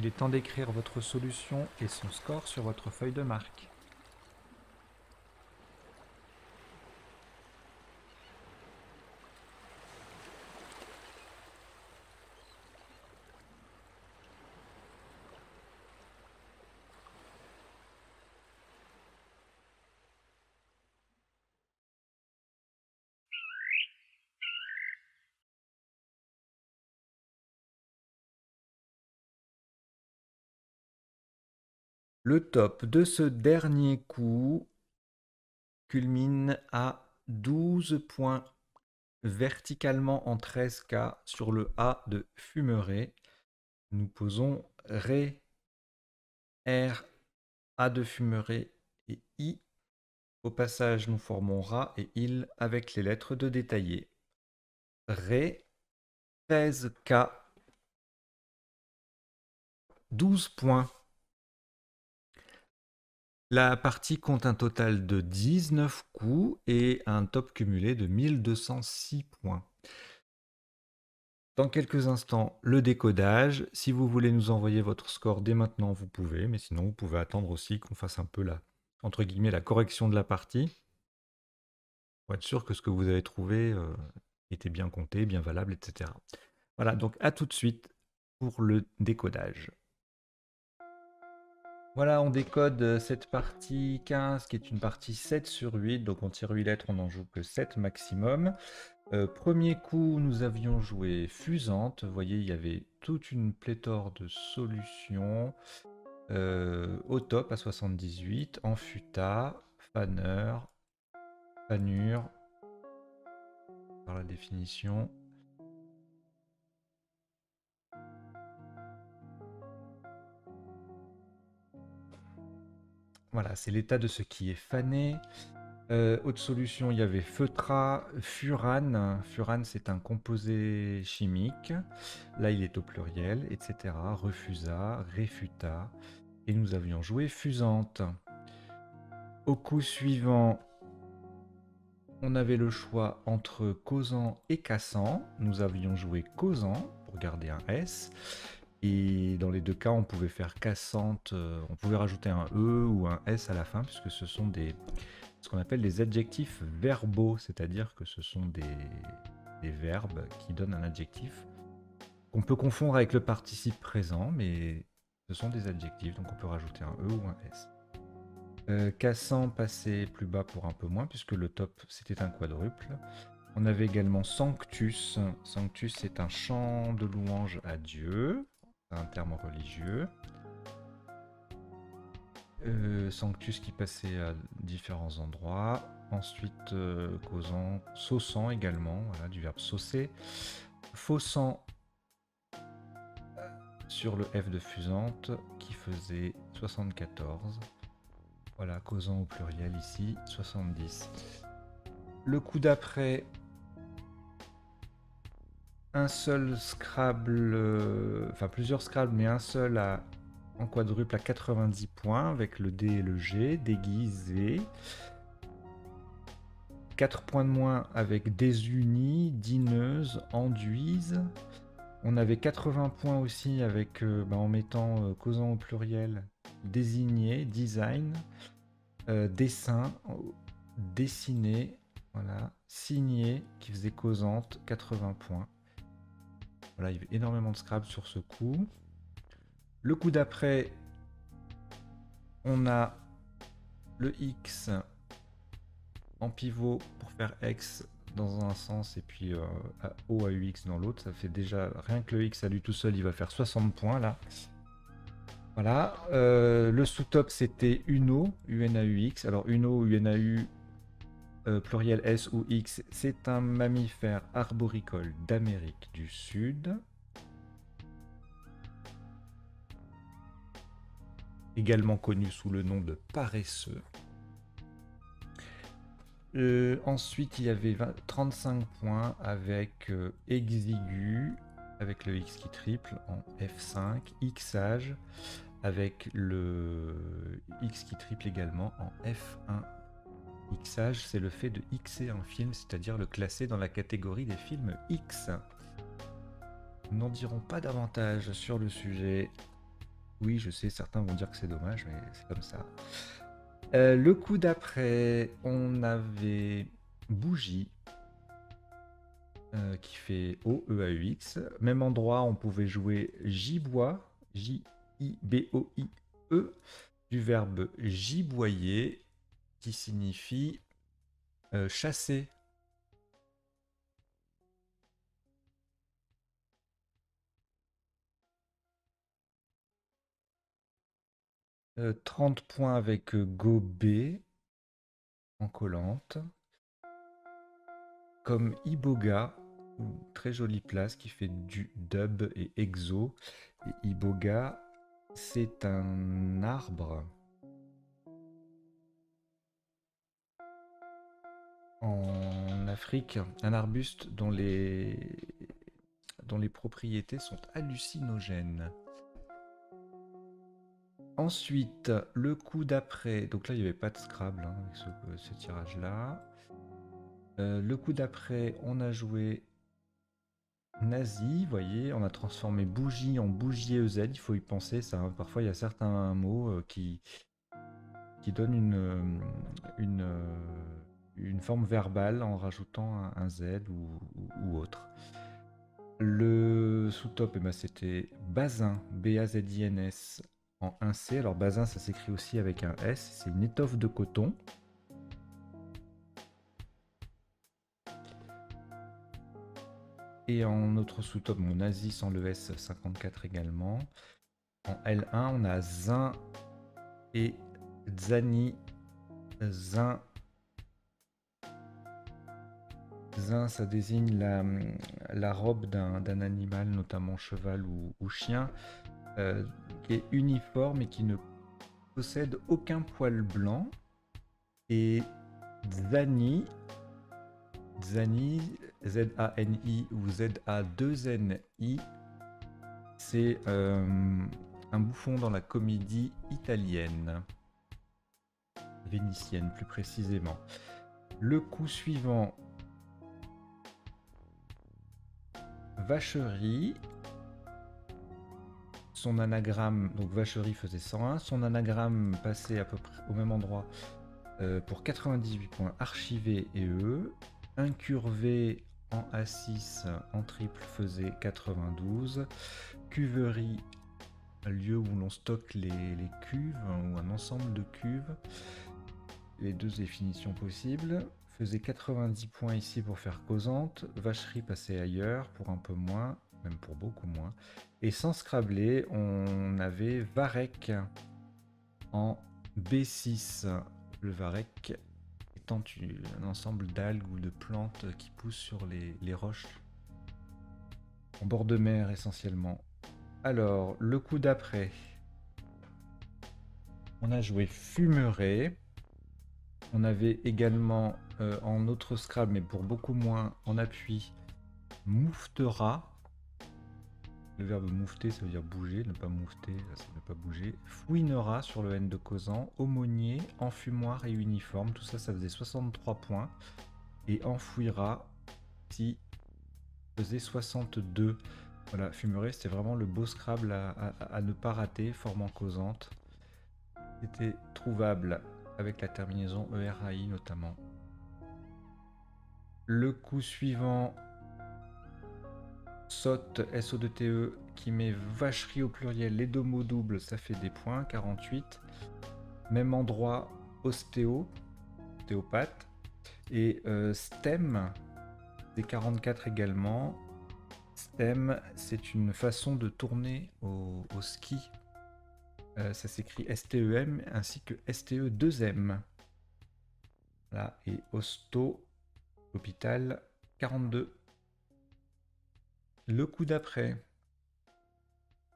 Il est temps d'écrire votre solution et son score sur votre feuille de marque. Le top de ce dernier coup culmine à 12 points verticalement en 13K sur le A de fumeré. Nous posons Ré, R, A de fumeré et I. Au passage, nous formons Ra et Il avec les lettres de détaillé. Ré, 13K, 12 points. La partie compte un total de 19 coups et un top cumulé de 1206 points. Dans quelques instants, le décodage. Si vous voulez nous envoyer votre score dès maintenant, vous pouvez, mais sinon vous pouvez attendre aussi qu'on fasse un peu la, entre guillemets, la correction de la partie. Pour être sûr que ce que vous avez trouvé euh, était bien compté, bien valable, etc. Voilà, donc à tout de suite pour le décodage. Voilà, on décode euh, cette partie 15 qui est une partie 7 sur 8, donc on tire 8 lettres, on n'en joue que 7 maximum. Euh, premier coup, nous avions joué Fusante, vous voyez, il y avait toute une pléthore de solutions. Euh, au top à 78, en futa, faneur, fanure, par la définition, Voilà, c'est l'état de ce qui est fané. Euh, autre solution, il y avait feutra, furane. Furane, c'est un composé chimique. Là, il est au pluriel, etc. Refusa, réfuta. Et nous avions joué fusante. Au coup suivant, on avait le choix entre causant et cassant. Nous avions joué causant pour garder un S. Et dans les deux cas, on pouvait faire cassante, euh, on pouvait rajouter un E ou un S à la fin, puisque ce sont ce qu'on appelle des adjectifs verbaux, c'est-à-dire que ce sont des, verbes qui donnent un adjectif qu'on peut confondre avec le participe présent, mais ce sont des adjectifs, donc on peut rajouter un E ou un S. Euh, cassant passait plus bas pour un peu moins, puisque le top c'était un quadruple. On avait également Sanctus. Sanctus est un chant de louange à Dieu un terme religieux. Euh, sanctus qui passait à différents endroits. Ensuite, euh, causant, saucant également, voilà, du verbe saucer. Faussant euh, sur le F de fusante qui faisait 74. Voilà, causant au pluriel ici, 70. Le coup d'après, un seul Scrabble, euh, enfin plusieurs Scrabble, mais un seul à, en quadruple à 90 points avec le D et le G, déguisé. 4 points de moins avec désunis, dineuses, Enduise. On avait 80 points aussi avec, euh, bah, en mettant euh, causant au pluriel, désigné, design, dessin, dessiné, voilà, signé, qui faisait causante, 80 points. Voilà, il y avait énormément de scrap sur ce coup. Le coup d'après, on a le X en pivot pour faire X dans un sens et puis euh, O à UX dans l'autre. Ça fait déjà, rien que le X à lui tout seul, il va faire 60 points là. Voilà, euh, le sous-top c'était UNO, UNAUX. Alors UNO, UNAU, euh, pluriel S ou X, c'est un mammifère arboricole d'Amérique du Sud. Également connu sous le nom de paresseux. Euh, ensuite, il y avait 35 points avec euh, exigu, avec le X qui triple en F5, Xage, avec le X qui triple également en F1 Xage, c'est le fait de Xer un film, c'est-à-dire le classer dans la catégorie des films X. Nous n'en dirons pas davantage sur le sujet. Oui, je sais, certains vont dire que c'est dommage, mais c'est comme ça. Euh, le coup d'après, on avait Bougie, euh, qui fait O-E-A-U-X. Même endroit, on pouvait jouer bois J-I-B-O-I-E, du verbe giboyer qui signifie euh, chasser. 30 euh, points avec euh, Go en collante. Comme Iboga, très jolie place qui fait du dub et exo. Et Iboga, c'est un arbre en Afrique un arbuste dont les, dont les propriétés sont hallucinogènes. Ensuite, le coup d'après, donc là il n'y avait pas de Scrabble hein, avec ce, euh, tirage-là. Euh, le coup d'après, on a joué nazi, vous voyez, on a transformé bougie en bougie EZ, il faut y penser ça. Hein. Parfois il y a certains mots euh, qui, qui donnent une, une une forme verbale en rajoutant un, Z ou, autre. Le sous-top, eh ben, c'était Bazin, B-A-Z-I-N-S, en 1C. Alors Bazin, ça s'écrit aussi avec un S, c'est une étoffe de coton. Et en autre sous-top, mon Asie sans le S54 également. En L1, on a Zin et Zani. Zin ça désigne la, la robe d'un animal, notamment cheval ou, chien, euh, qui est uniforme et qui ne possède aucun poil blanc. Et Zani, Zani, Z-A-N-I ou Z-A-2-N-I, c'est euh, un bouffon dans la comédie italienne, vénitienne plus précisément. Le coup suivant, Vacherie. Son anagramme, donc Vacherie faisait 101, son anagramme passait à peu près au même endroit euh, pour 98 points Archivé et E. Incurvé en A6 en triple faisait 92. Cuverie, lieu où l'on stocke les cuves hein, ou un ensemble de cuves. Les deux définitions possibles faisait 90 points ici pour faire causante, vacherie passait ailleurs pour un peu moins, même pour beaucoup moins. Et sans scrabler, on avait Varek en B6. Le Varek étant un ensemble d'algues ou de plantes qui poussent sur les, roches, en bord de mer essentiellement. Alors, le coup d'après, on a joué Fumeré. On avait également euh, en autre Scrabble, mais pour beaucoup moins en appui, mouftera. Le verbe moufter, ça veut dire bouger, ne pas moufter, euh, ça ne pas bouger. Fouinera sur le N de causant, aumônier, enfumoir et uniforme, tout ça, ça faisait 63 points. Et enfouira, si faisait 62. Voilà, fumerait, c'était vraiment le beau Scrabble à, ne pas rater, formant causante. C'était trouvable avec la terminaison ERAI notamment. Le coup suivant saute SO2TE qui met vacherie au pluriel, les deux mots doubles, ça fait des points, 48. Même endroit, ostéo, théopathe Et euh, stem, des 44 également. Stem, c'est une façon de tourner au, ski. Euh, ça s'écrit STEM ainsi que STE2M. Là, et Osto, Hôpital 42. Le coup d'après.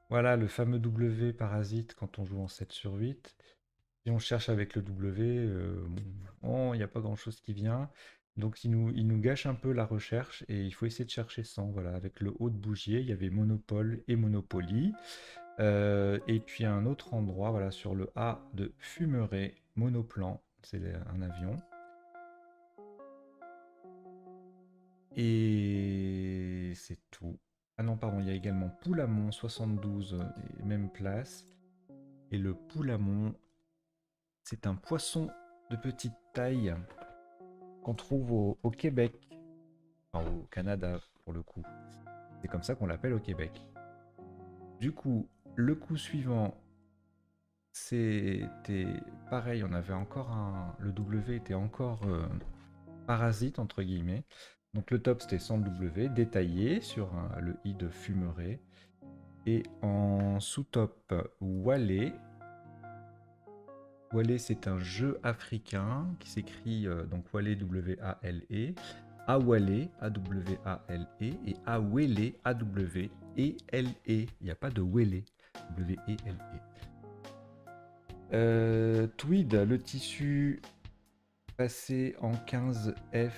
Voilà le fameux W parasite quand on joue en 7 sur 8. Si on cherche avec le W, euh, il n'y a pas grand chose qui vient. Donc il nous, il nous gâche un peu la recherche et il faut essayer de chercher sans. Voilà, avec le haut de bougie, il y avait monopole et monopoly. Euh, et puis un autre endroit, voilà, sur le A de fumeray, monoplan, c'est un avion. Et c'est tout. Ah non, pardon, il y a également Poulamon 72, euh, même place. Et le Poulamon, c'est un poisson de petite taille qu'on trouve au, Québec, enfin, au Canada pour le coup. C'est comme ça qu'on l'appelle au Québec. Du coup, le coup suivant, c'était pareil, on avait encore un. Le W était encore euh, parasite, entre guillemets. Donc le top c'était 100 W détaillé sur euh, le i de fumeré. Et en sous-top Wallet. Wallet c'est un jeu africain qui s'écrit euh, donc Wallet W-A-L-E. Wallet A-W-A-L-E, e, et Awele, A-W-E-L-E. E e, il n'y a pas de Wele, W-E-L-E. Euh, tweed, le tissu passer en 15F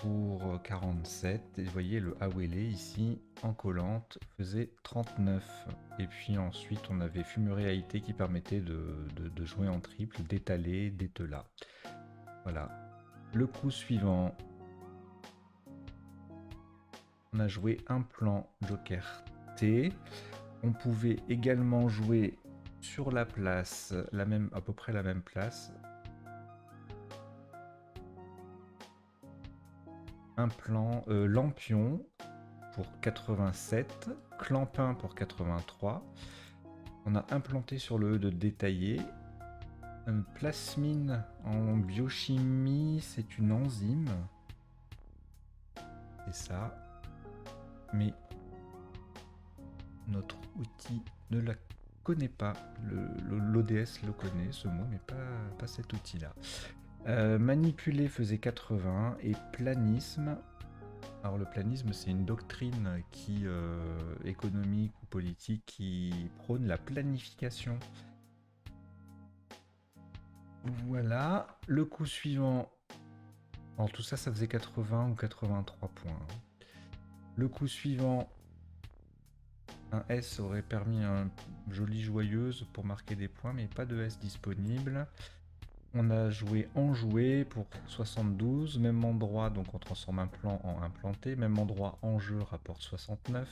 pour 47. Et vous voyez, le Awele ici, en collante, faisait 39. Et puis ensuite, on avait Fumuré A.I.T. qui permettait de, jouer en triple, d'étaler, d'étela. Voilà. Le coup suivant, on a joué un plan Joker T. On pouvait également jouer sur la place, la même, à peu près la même place, plan euh, Lampion pour 87, Clampin pour 83. On a implanté sur le E de détaillé. Un euh, plasmine en biochimie, c'est une enzyme. C'est ça. Mais notre outil ne la connaît pas. L'ODS le, connaît, ce mot, mais pas, pas cet outil-là. Euh, manipuler faisait 80 et planisme. Alors le planisme, c'est une doctrine qui euh, économique ou politique qui prône la planification. Voilà. Le coup suivant. en tout ça, ça faisait 80 ou 83 points. Hein. Le coup suivant. Un S aurait permis un joli joyeuse pour marquer des points, mais pas de S disponible. On a joué en joué pour 72, même endroit, donc on transforme un plan en implanté, même endroit en jeu rapporte 69.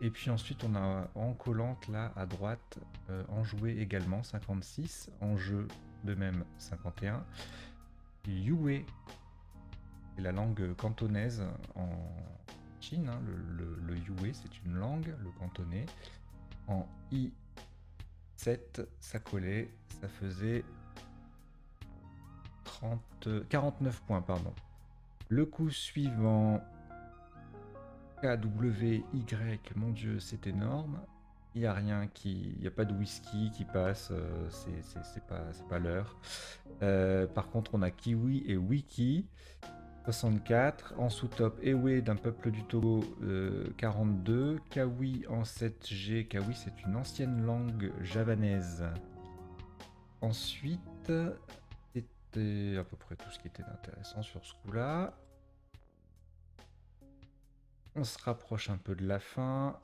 Et puis ensuite on a en collante là à droite euh, en joué également 56, en jeu de même 51. Yue, c'est la langue cantonaise en Chine, hein, le, le Yue c'est une langue, le cantonais. En I7 ça collait, ça faisait 49 points. Pardon. Le coup suivant, KWY, mon dieu, c'est énorme. Il n'y a rien qui. Il a pas de whisky qui passe, euh, c'est pas, pas l'heure. Euh, par contre, on a Kiwi et Wiki. 64, en sous-top Ewe d'un peuple du Togo 42, euh, Kawi en 7G, Kawi c'est une ancienne langue javanaise. Ensuite, à peu près tout ce qui était intéressant sur ce coup-là. On se rapproche un peu de la fin.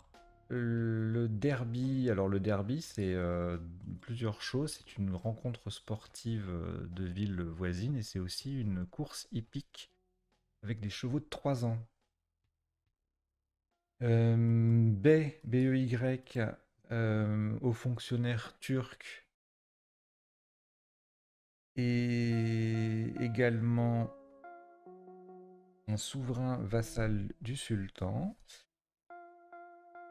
Le derby, alors le derby, c'est euh, plusieurs choses. C'est une rencontre sportive euh, de ville voisine et c'est aussi une course hippique avec des chevaux de 3 ans. Euh, B, e y euh, aux fonctionnaires turcs et également un souverain vassal du sultan.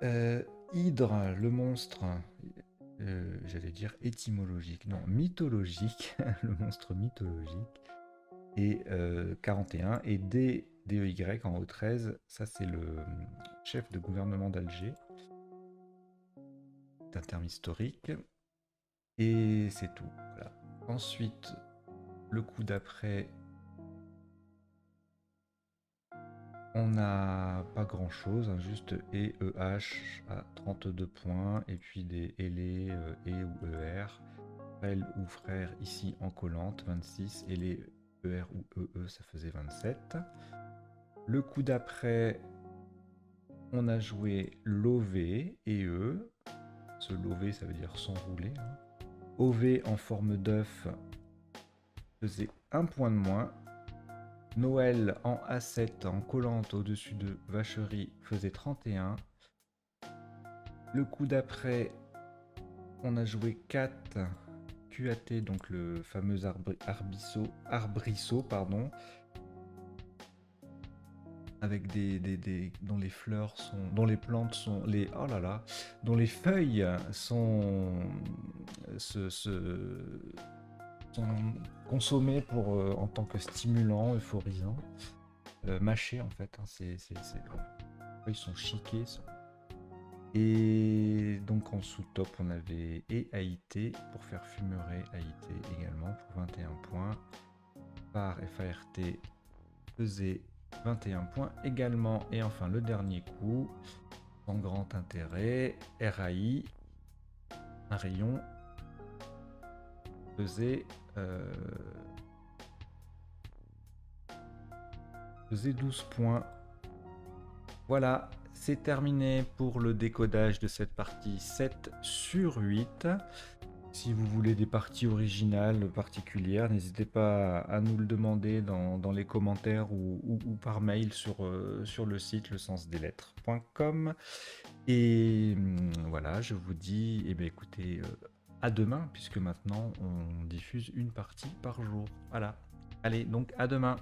Euh, Hydre, le monstre, euh, j'allais dire étymologique, non, mythologique, le monstre mythologique, et 41, euh, et D, DEY en haut 13, ça c'est le chef de gouvernement d'Alger, c'est un terme historique, et c'est tout, voilà. Ensuite, le coup d'après, on n'a pas grand chose, hein, juste e, e, H à 32 points, et puis des L E, e ou ER, L ou frère ici en collante, 26, et les ER ou EE, e, ça faisait 27. Le coup d'après, on a joué l'OV et E. Se lové, ça veut dire s'enrouler. OV en forme d'œuf faisait un point de moins. Noël en A7 en collante au-dessus de Vacherie faisait 31. Le coup d'après, on a joué 4 QAT, donc le fameux arbrisseau, avec des, des, dont les fleurs sont, dont les plantes sont, les oh là là, dont les feuilles sont, sont consommées pour euh, en tant que stimulant, euphorisant, euh, mâché en fait. les hein, feuilles sont chiquées. Et donc en sous-top, on avait et AIT pour faire fumerer AIT également pour 21 points. Par FART pesé 21 points également. Et enfin, le dernier coup, en grand intérêt, RAI, un rayon, faisait, faisait euh, 12 points. Voilà, c'est terminé pour le décodage de cette partie 7 sur 8. Si vous voulez des parties originales particulières, n'hésitez pas à nous le demander dans, les commentaires ou, par mail sur, euh, sur le site lettres.com Et hum, voilà, je vous dis, et eh bien, écoutez, euh, à demain, puisque maintenant on diffuse une partie par jour. Voilà. Allez, donc à demain.